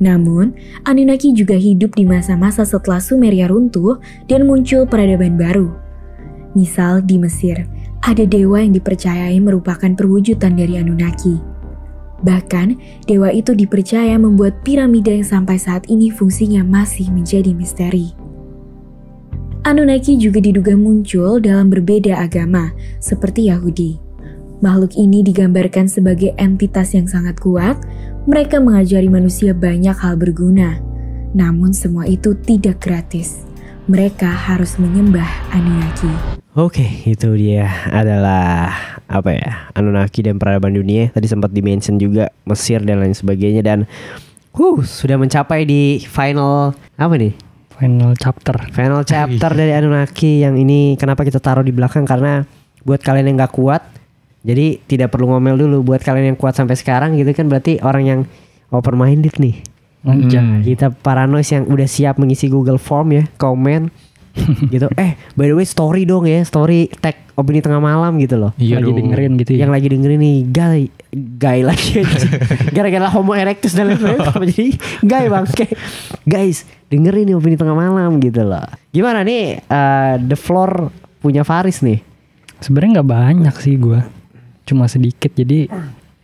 Namun, Anunnaki juga hidup di masa-masa setelah Sumeria runtuh dan muncul peradaban baru. Misal di Mesir, ada dewa yang dipercayai merupakan perwujudan dari Anunnaki. Bahkan, dewa itu dipercaya membuat piramida yang sampai saat ini fungsinya masih menjadi misteri. Anunnaki juga diduga muncul dalam berbeda agama, seperti Yahudi. Makhluk ini digambarkan sebagai entitas yang sangat kuat, mereka mengajari manusia banyak hal berguna. Namun semua itu tidak gratis. Mereka harus menyembah Anunnaki. Oke, itu dia adalah apa ya Anunnaki dan peradaban dunia tadi sempat dimention juga Mesir dan lain sebagainya dan huh sudah mencapai di final apa nih Final chapter. Final iya. chapter dari Anunnaki yang ini kenapa kita taruh di belakang karena buat kalian yang nggak kuat, jadi tidak perlu ngomel dulu. Buat kalian yang kuat sampai sekarang gitu kan berarti orang yang open minded nih. Hmm. Kita paranoid yang udah siap mengisi Google Form ya, komen gitu. eh by the way story dong ya, story tag opini tengah malam gitu loh. Iya lagi dengerin gitu. Ya. Yang lagi dengerin nih gay gay lagi gara-gara homo erectus dan lain-lain jadi gay bang Okay. guys dengerin nih opini tengah malam gitu loh. Gimana nih uh, the floor punya Faris nih? Sebenarnya nggak banyak sih gue, cuma sedikit jadi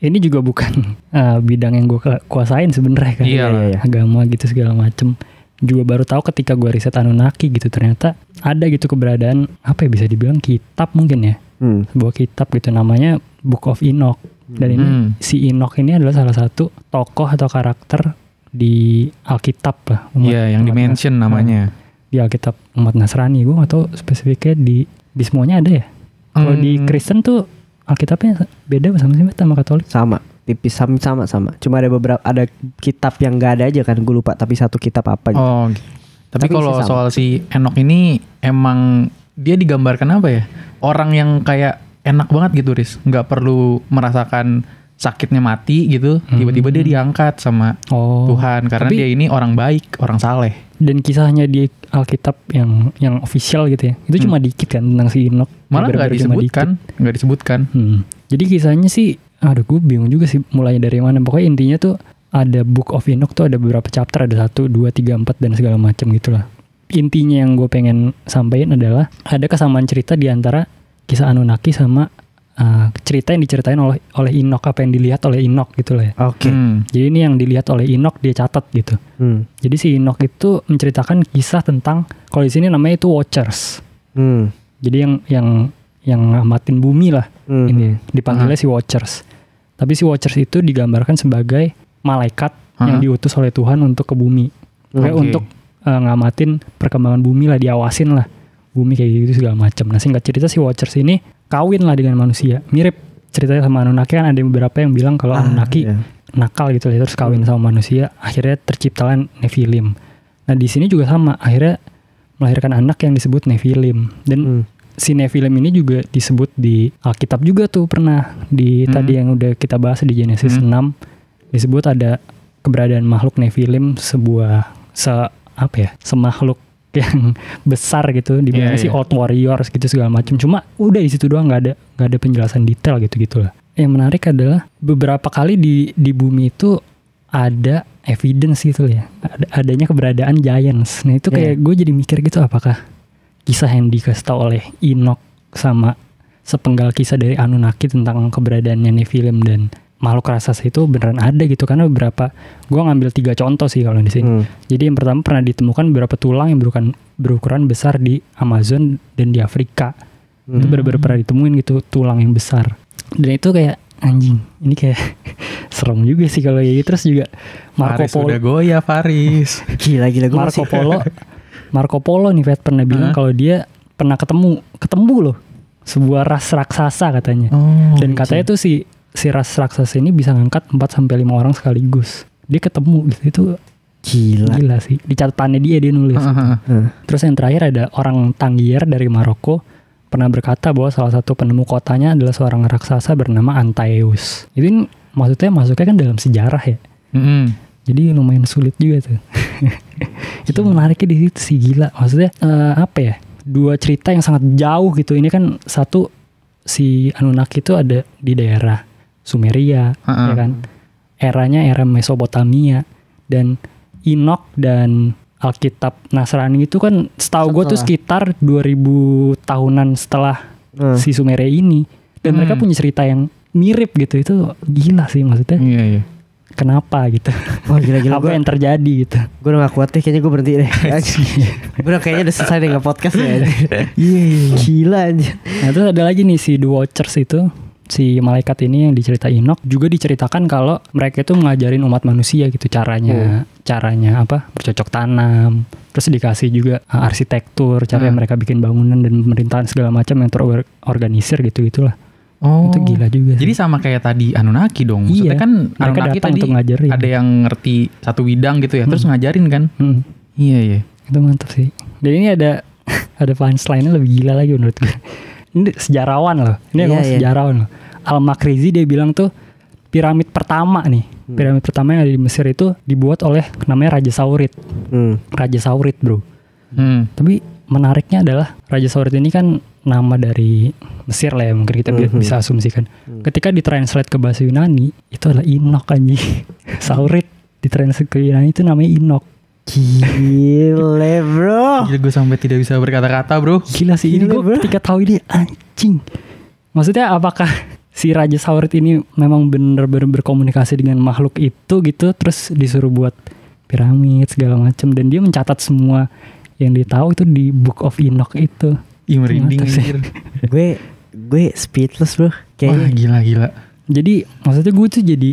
ini juga bukan uh, bidang yang gue kuasain sebenarnya kan iya. Iya, iya, iya. agama gitu segala macem juga baru tahu ketika gue riset Anunnaki gitu ternyata ada gitu keberadaan apa ya bisa dibilang kitab mungkin ya hmm. sebuah kitab gitu namanya Book of Enoch dan ini hmm. si Enoch ini adalah salah satu tokoh atau karakter di Alkitab lah iya yang dimention namanya ah, di Alkitab umat Nasrani gue atau spesifiknya di di semuanya ada ya kalau di hmm. Kristen tuh Alkitabnya beda sama sih sama Katolik sama tipis sama sama sama cuma ada beberapa ada kitab yang gak ada aja kan gue lupa tapi satu kitab apa gitu oh gitu. tapi, tapi kalau soal si Enok ini emang dia digambarkan apa ya orang yang kayak enak banget gitu Riz nggak perlu merasakan sakitnya mati gitu hmm. tiba-tiba hmm. dia diangkat sama oh, Tuhan karena tapi, dia ini orang baik orang saleh dan kisahnya di Alkitab yang yang official gitu ya itu hmm. cuma dikit kan tentang si Enok? malah nggak disebutkan nggak disebutkan hmm. jadi kisahnya sih aduh gue bingung juga sih mulainya dari mana pokoknya intinya tuh ada Book of Enoch tuh ada beberapa chapter ada satu dua tiga empat dan segala macam gitulah intinya yang gue pengen sampaikan adalah ada kesamaan cerita di antara kisah Anunnaki sama uh, cerita yang diceritain oleh oleh Inok apa yang dilihat oleh Inok gitu lah ya. Oke. Okay. Hmm. Jadi ini yang dilihat oleh Inok dia catat gitu. Hmm. Jadi si Inok itu menceritakan kisah tentang kalau di sini namanya itu Watchers. Hmm. Jadi yang yang yang ngamatin bumi lah hmm. ini dipanggilnya hmm. si Watchers. Tapi si Watchers itu digambarkan sebagai malaikat uh yang diutus oleh Tuhan untuk ke bumi. Okay. untuk uh, ngamatin perkembangan bumi lah, diawasin lah bumi kayak gitu segala macam. Nah singkat cerita si Watchers ini kawin lah dengan manusia. Mirip ceritanya sama Anunnaki kan ada beberapa yang bilang kalau ah, Anunnaki iya. nakal gitu lah. terus kawin sama manusia. Akhirnya terciptalah Nephilim. Nah di sini juga sama akhirnya melahirkan anak yang disebut Nephilim dan hmm sinefilm ini juga disebut di Alkitab juga tuh pernah di hmm. tadi yang udah kita bahas di Genesis hmm. 6 disebut ada keberadaan makhluk nefilim sebuah se apa ya semakhluk yang besar gitu dibilangnya yeah, sih yeah. old warriors gitu segala macam cuma udah di situ doang nggak ada nggak ada penjelasan detail gitu gitulah yang menarik adalah beberapa kali di di bumi itu ada evidence gitu ya adanya keberadaan giants nah itu kayak yeah. gue jadi mikir gitu apakah kisah yang dikasih tahu oleh Inok sama sepenggal kisah dari Anunnaki tentang keberadaannya nih film dan makhluk raksasa itu beneran ada gitu karena beberapa gua ngambil tiga contoh sih kalau di sini. Hmm. Jadi yang pertama pernah ditemukan beberapa tulang yang berukuran berukuran besar di Amazon dan di Afrika. Hmm. Itu benar-benar pernah ditemuin gitu tulang yang besar. Dan itu kayak anjing. Ini kayak serem juga sih kalau kayak gitu terus juga Marco Polo. udah goya Faris. gila gila Marco Polo Marco Polo nih Fat pernah bilang uh -huh. kalau dia pernah ketemu ketemu loh sebuah ras raksasa katanya. Oh, Dan iya katanya tuh si si ras raksasa ini bisa ngangkat 4 sampai lima orang sekaligus. Dia ketemu gitu itu gila. Gila sih. Di catatannya dia dia nulis. Uh, uh, Terus yang terakhir ada orang Tangier dari Maroko pernah berkata bahwa salah satu penemu kotanya adalah seorang raksasa bernama Antaeus. Itu maksudnya masuknya kan dalam sejarah ya. Mm -hmm. Jadi lumayan sulit juga tuh. itu menariknya di situ sih gila maksudnya uh, apa ya dua cerita yang sangat jauh gitu ini kan satu si Anunnaki itu ada di daerah Sumeria uh -uh. ya kan eranya era Mesopotamia dan Inok dan Alkitab Nasrani itu kan setahu gue tuh sekitar 2000 tahunan setelah uh. si Sumeria ini dan hmm. mereka punya cerita yang mirip gitu itu gila sih maksudnya yeah, yeah kenapa gitu oh gila gila apa gua, yang terjadi gitu gue udah gak kuat deh kayaknya gue berhenti deh gue udah kayaknya udah selesai dengan podcast ya iya, iya, iya gila aja nah terus ada lagi nih si The Watchers itu si malaikat ini yang dicerita Inok juga diceritakan kalau mereka itu mengajarin umat manusia gitu caranya hmm. caranya apa bercocok tanam terus dikasih juga eh, arsitektur cara hmm. mereka bikin bangunan dan pemerintahan segala macam yang terorganisir gitu gitulah Oh. Itu gila juga. Jadi sama kayak tadi Anunnaki dong. Maksudnya iya. kan Anunnaki tadi untuk ngajarin. ada yang ngerti satu bidang gitu ya, hmm. terus ngajarin kan. Hmm. Iya iya. Itu mantap sih. Dan ini ada ada punchline-nya lebih gila lagi menurut gue. Ini sejarawan loh. Ini yeah, iya, yeah. sejarawan loh. Al-Makrizi dia bilang tuh piramid pertama nih. Hmm. Piramid pertama yang ada di Mesir itu dibuat oleh namanya Raja Saurit. Hmm. Raja Saurit, Bro. Hmm. Tapi menariknya adalah Raja Saurit ini kan nama dari Mesir lah ya mungkin kita mm -hmm. bisa asumsikan. Mm. Ketika ditranslate ke bahasa Yunani itu adalah Inok anjing. Saurit ditranslate ke Yunani itu namanya Inok. Gile bro. Gila gue sampai tidak bisa berkata-kata bro. Gila sih Gile, ini gue ketika tahu ini anjing. Maksudnya apakah si Raja Saurit ini memang bener-bener berkomunikasi dengan makhluk itu gitu terus disuruh buat piramid segala macam dan dia mencatat semua yang ditahu itu di Book of Enoch itu. Ih merinding Gue gue speechless bro. Kayak Wah gila gila. Jadi maksudnya gue tuh jadi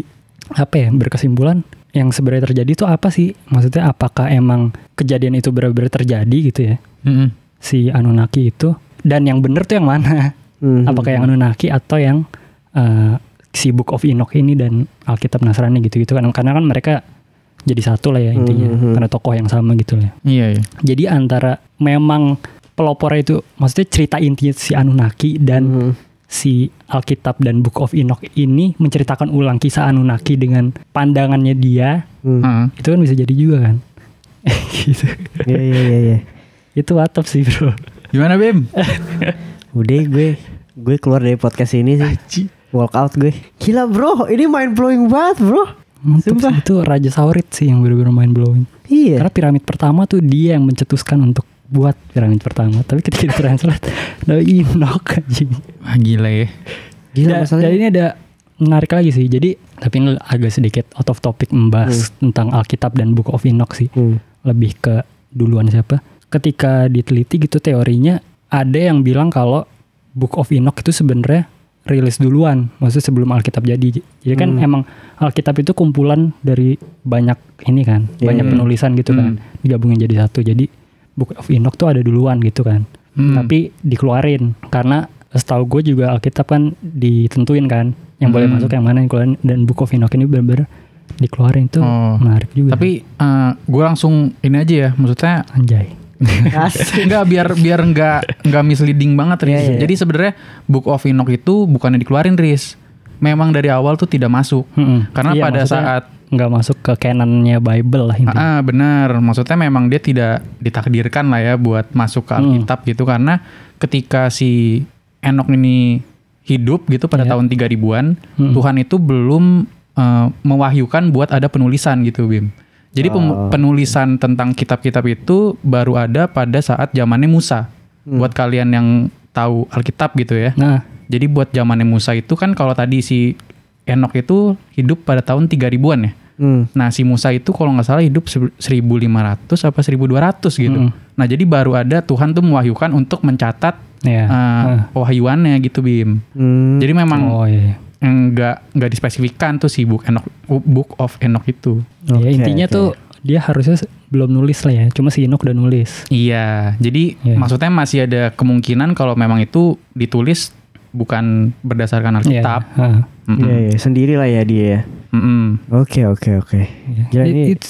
apa ya berkesimpulan yang sebenarnya terjadi itu apa sih? Maksudnya apakah emang kejadian itu benar-benar terjadi gitu ya? Mm -hmm. Si Anunnaki itu dan yang benar tuh yang mana? Mm -hmm. Apakah yang Anunnaki atau yang uh, si Book of Enoch ini dan Alkitab Nasrani gitu-gitu kan? Karena kan mereka jadi satu lah ya intinya mm -hmm. karena tokoh yang sama gitu lah. Ya. Iya, iya. Jadi antara memang pelopor itu maksudnya cerita intinya si Anunnaki dan mm -hmm. si Alkitab dan Book of Enoch ini menceritakan ulang kisah Anunnaki dengan pandangannya dia. Mm. Itu kan bisa jadi juga kan. gitu. Iya iya iya iya. Itu atop sih, Bro. Gimana, Bim? Udah gue gue keluar dari podcast ini sih. Walk out gue. Gila, Bro. Ini mind blowing banget, Bro. Sumpah. itu Raja Saurit sih yang bener-bener main blowing. Iya. Karena piramid pertama tuh dia yang mencetuskan untuk buat piramid pertama. Tapi ketika translate, no inok iya, aja. Ah, gila ya. Gila da, masalahnya. Jadi ini ada menarik lagi sih. Jadi tapi ini agak sedikit out of topic membahas hmm. tentang Alkitab dan Book of Enoch sih. Hmm. Lebih ke duluan siapa? Ketika diteliti gitu teorinya ada yang bilang kalau Book of Enoch itu sebenarnya rilis duluan, maksudnya sebelum Alkitab jadi. Jadi kan hmm. emang Alkitab itu kumpulan dari banyak ini kan, yeah, banyak iya. penulisan gitu kan, hmm. kan, digabungin jadi satu. Jadi Book of Enoch tuh ada duluan gitu kan. Hmm. Tapi dikeluarin karena setahu gue juga Alkitab kan ditentuin kan yang hmm. boleh masuk yang mana yang keluarin dan Book of Enoch ini benar-benar dikeluarin tuh oh. menarik juga. Tapi uh, eh, gue langsung ini aja ya, maksudnya Anjay enggak biar biar enggak enggak misleading banget Riz. Yeah, yeah, iya. Jadi sebenarnya Book of Enoch itu bukannya dikeluarin Riz. Memang dari awal tuh tidak masuk. Mm -hmm. Karena iya, pada saat nggak masuk ke canonnya Bible lah ini. Ah, ah, benar. Maksudnya memang dia tidak ditakdirkan lah ya buat masuk ke mm. Alkitab mm. gitu karena ketika si enoch ini hidup gitu pada yeah. tahun 3000-an, hmm. Tuhan itu belum uh, mewahyukan buat ada penulisan gitu, Bim. Jadi uh, penulisan tentang kitab-kitab itu baru ada pada saat zamannya Musa. Hmm. Buat kalian yang tahu Alkitab gitu ya. Nah, jadi buat zamannya Musa itu kan kalau tadi si Enok itu hidup pada tahun 3000-an ya. Hmm. Nah, si Musa itu kalau nggak salah hidup 1500 apa 1200 gitu. Hmm. Nah, jadi baru ada Tuhan tuh mewahyukan untuk mencatat yeah. Iya. Eh, uh, uh. wahyuannya gitu, Bim. Hmm. Jadi memang oh, iya. iya nggak nggak dispesifikkan tuh si book Enok book of Enok itu. Okay, ya, intinya okay. tuh dia harusnya belum nulis lah ya. Cuma si Enoch udah nulis. Iya. Jadi yeah. maksudnya masih ada kemungkinan kalau memang itu ditulis bukan berdasarkan ya, Alkitab. Iya, yeah. mm -hmm. yeah, yeah. sendiri lah ya dia. Ya. Oke oke oke. Ya,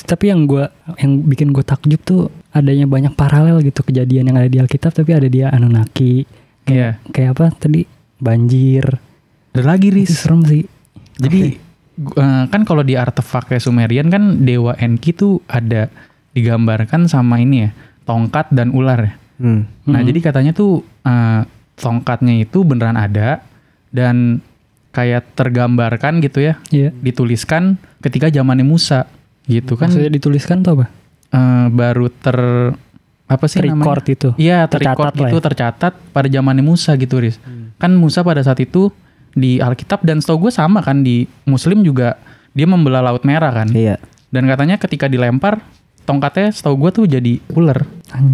tapi yang gua yang bikin gue takjub tuh adanya banyak paralel gitu kejadian yang ada di Alkitab tapi ada dia Anunnaki. Kayak, yeah. kayak apa tadi banjir ada lagi Riz. Itu serem sih. Jadi okay. Ya? Eh, kan kalau di artefak Sumerian kan dewa Enki tuh ada digambarkan sama ini ya, tongkat dan ular ya. Hmm. Nah, hmm. jadi katanya tuh uh, tongkatnya itu beneran ada dan kayak tergambarkan gitu ya, yeah. dituliskan ketika zamannya Musa gitu kan. Maksudnya dituliskan tuh apa? Uh, baru ter apa sih record namanya? itu? Iya, tercatat itu ya. tercatat pada zamannya Musa gitu, Riz. Hmm. Kan Musa pada saat itu di Alkitab dan setahu gue sama kan di Muslim juga dia membelah laut merah kan. Iya. Dan katanya ketika dilempar tongkatnya setahu gue tuh jadi ular.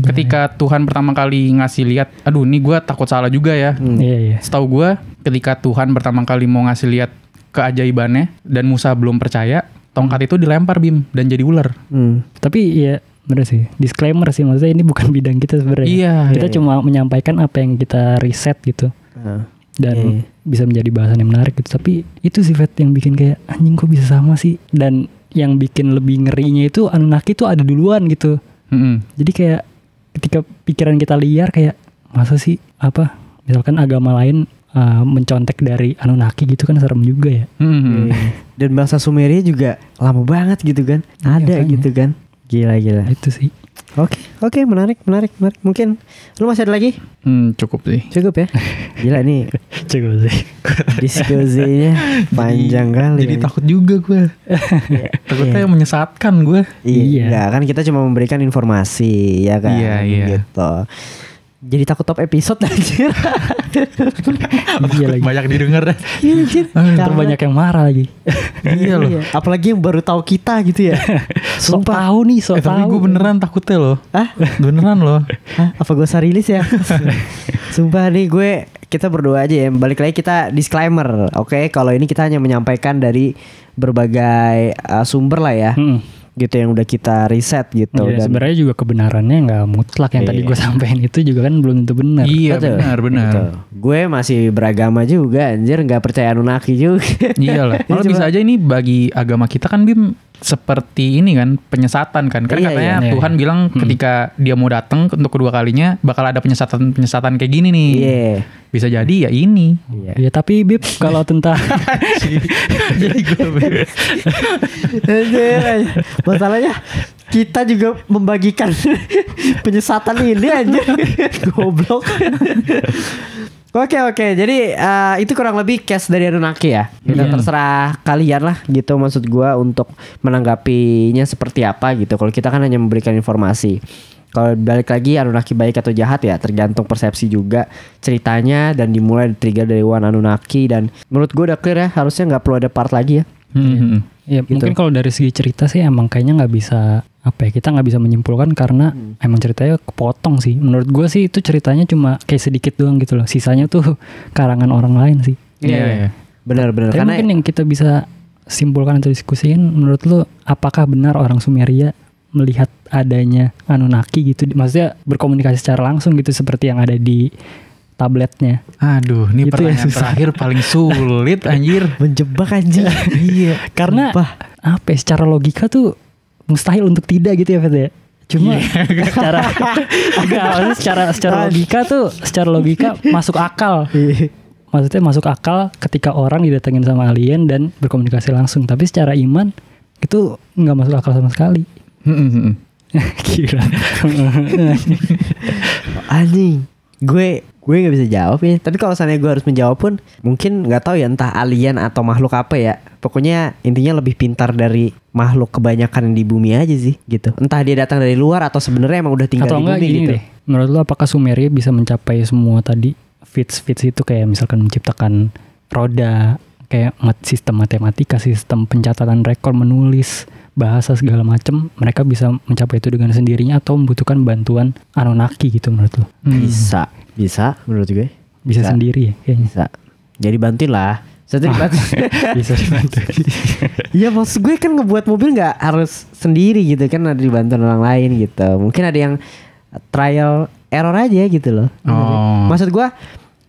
Ketika Tuhan pertama kali ngasih lihat, aduh ini gue takut salah juga ya. Hmm. Iya, iya. Setahu gue ketika Tuhan pertama kali mau ngasih lihat keajaibannya dan Musa belum percaya, tongkat hmm. itu dilempar Bim dan jadi ular. Hmm. Tapi ya bener sih disclaimer sih maksudnya ini bukan bidang kita sebenarnya. Iya. Kita iya, iya, cuma menyampaikan apa yang kita riset gitu. Ah dan yeah. Iya. bisa menjadi bahasan yang menarik gitu. Tapi itu sifat yang bikin kayak anjing kok bisa sama sih dan yang bikin lebih ngerinya itu Anunnaki itu ada duluan gitu. -hmm. Jadi kayak ketika pikiran kita liar kayak masa sih apa misalkan agama lain uh, mencontek dari Anunnaki gitu kan serem juga ya. Mm -hmm. dan bahasa Sumeria juga lama banget gitu kan. Ada ya, gitu kan. Gila gila. Itu sih. Oke, okay, oke, okay, menarik, menarik, menarik. Mungkin lu masih ada lagi? Hmm, cukup sih. Cukup ya? Gila nih. cukup sih. Diskusinya panjang jadi, kali. Jadi ya. takut juga gue. Iya, Takutnya yeah. menyesatkan gue. Iya. Yeah. Enggak, kan kita cuma memberikan informasi, ya kan? Iya, yeah, iya. Yeah. Gitu jadi takut top episode anjir. Iya lagi. Banyak didengar. Iya banyak Terbanyak yang marah lagi. iya loh. Iya. Apalagi yang baru tahu kita gitu ya. Sumpah. Sok tahu nih, sok eh, tahu. Tapi gue beneran takutnya loh. Hah? Beneran loh. Hah? Apa gue sarilis ya? Sumpah nih gue kita berdua aja ya. Balik lagi kita disclaimer, oke? Okay? Kalau ini kita hanya menyampaikan dari berbagai uh, sumber lah ya. Hmm gitu yang udah kita riset gitu. Iya, dan sebenarnya juga kebenarannya nggak mutlak yang iya. tadi gue sampaikan itu juga kan belum tentu benar. Iya benar benar. Gitu. Gue masih beragama juga anjir nggak percaya Anunnaki juga. Iya lah. Kalau bisa aja ini bagi agama kita kan Bim seperti ini kan penyesatan kan karena iya, katanya iya, iya Tuhan iya. bilang hmm. ketika dia mau datang untuk kedua kalinya bakal ada penyesatan penyesatan kayak gini nih yeah. bisa jadi ya ini yeah. ya iya, tapi bib kalau tentang jadi masalahnya kita juga membagikan penyesatan ini aja goblok Oke oke, jadi uh, itu kurang lebih case dari Anunnaki ya. Kita yeah. Terserah kalian lah gitu maksud gue untuk menanggapinya seperti apa gitu. Kalau kita kan hanya memberikan informasi. Kalau balik lagi Anunnaki baik atau jahat ya tergantung persepsi juga ceritanya dan dimulai trigger dari One Anunnaki dan menurut gue udah clear ya harusnya nggak perlu ada part lagi ya. Gitu. Hmm, ya, gitu. mungkin kalau dari segi cerita sih emang kayaknya nggak bisa apa ya kita nggak bisa menyimpulkan karena hmm. emang ceritanya kepotong sih. Menurut gue sih itu ceritanya cuma kayak sedikit doang gitu loh. Sisanya tuh karangan orang lain sih. Iya, yeah, yeah. Iya. benar-benar. karena mungkin yang kita bisa simpulkan atau diskusiin, menurut lo apakah benar orang Sumeria melihat adanya Anunnaki gitu maksudnya berkomunikasi secara langsung gitu seperti yang ada di tabletnya. Aduh, ini gitu ya, pertanyaan ya, terakhir paling sulit anjir. Menjebak anjir. iya. Karena Sumpah. apa ya, secara logika tuh mustahil untuk tidak gitu ya Fet ya. Cuma yeah. secara agak secara secara logika tuh secara logika masuk akal. Iya. Maksudnya masuk akal ketika orang didatengin sama alien dan berkomunikasi langsung, tapi secara iman itu nggak masuk akal sama sekali. Kira. Anjing gue gue nggak bisa jawab ya tapi kalau seandainya gue harus menjawab pun mungkin nggak tahu ya entah alien atau makhluk apa ya pokoknya intinya lebih pintar dari makhluk kebanyakan di bumi aja sih gitu entah dia datang dari luar atau sebenarnya emang udah tinggal atau di enggak, bumi gitu deh, menurut lo apakah Sumeria bisa mencapai semua tadi fits fits itu kayak misalkan menciptakan roda kayak sistem matematika, sistem pencatatan rekor, menulis bahasa segala macem, mereka bisa mencapai itu dengan sendirinya atau membutuhkan bantuan Anunnaki gitu menurut lo? Hmm. Bisa, bisa menurut gue. Bisa, bisa sendiri ya Bisa. Jadi bantulah. Bisa oh. bisa dibantu. Iya maksud gue kan ngebuat mobil nggak harus sendiri gitu kan ada dibantu orang lain gitu. Mungkin ada yang trial error aja gitu loh. Oh. Maksud gue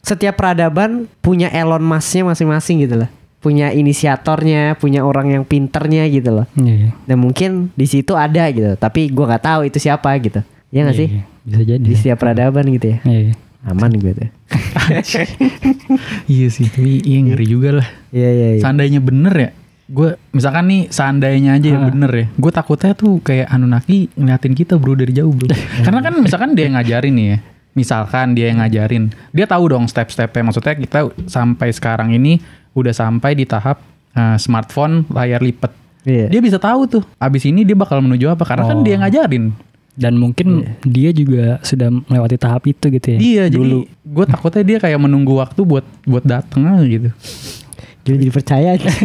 setiap peradaban punya Elon Musk-nya masing-masing gitu loh punya inisiatornya, punya orang yang pinternya gitu loh. Iya, yeah. Dan mungkin di situ ada gitu, tapi gua nggak tahu itu siapa gitu. Iya gak yeah, sih? Yeah, Bisa jadi. Di ya. setiap peradaban gitu ya. Iya. yeah. Aman gitu. Ya. iya sih, tapi iya ngeri juga lah. Iya iya. iya. Seandainya bener ya, gue misalkan nih seandainya aja yang ah. bener ya gue takutnya tuh kayak Anunnaki ngeliatin kita bro dari jauh bro karena kan misalkan dia ngajarin nih ya misalkan dia yang ngajarin dia tahu dong step-stepnya maksudnya kita sampai sekarang ini udah sampai di tahap uh, smartphone layar lipat yeah. dia bisa tahu tuh abis ini dia bakal menuju apa karena kan oh. kan dia ngajarin dan mungkin yeah. dia juga sudah melewati tahap itu gitu ya iya dulu gue takutnya dia kayak menunggu waktu buat buat dateng aja gitu jadi jadi percaya aja.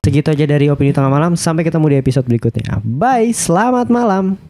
segitu aja dari opini tengah malam sampai ketemu di episode berikutnya bye selamat malam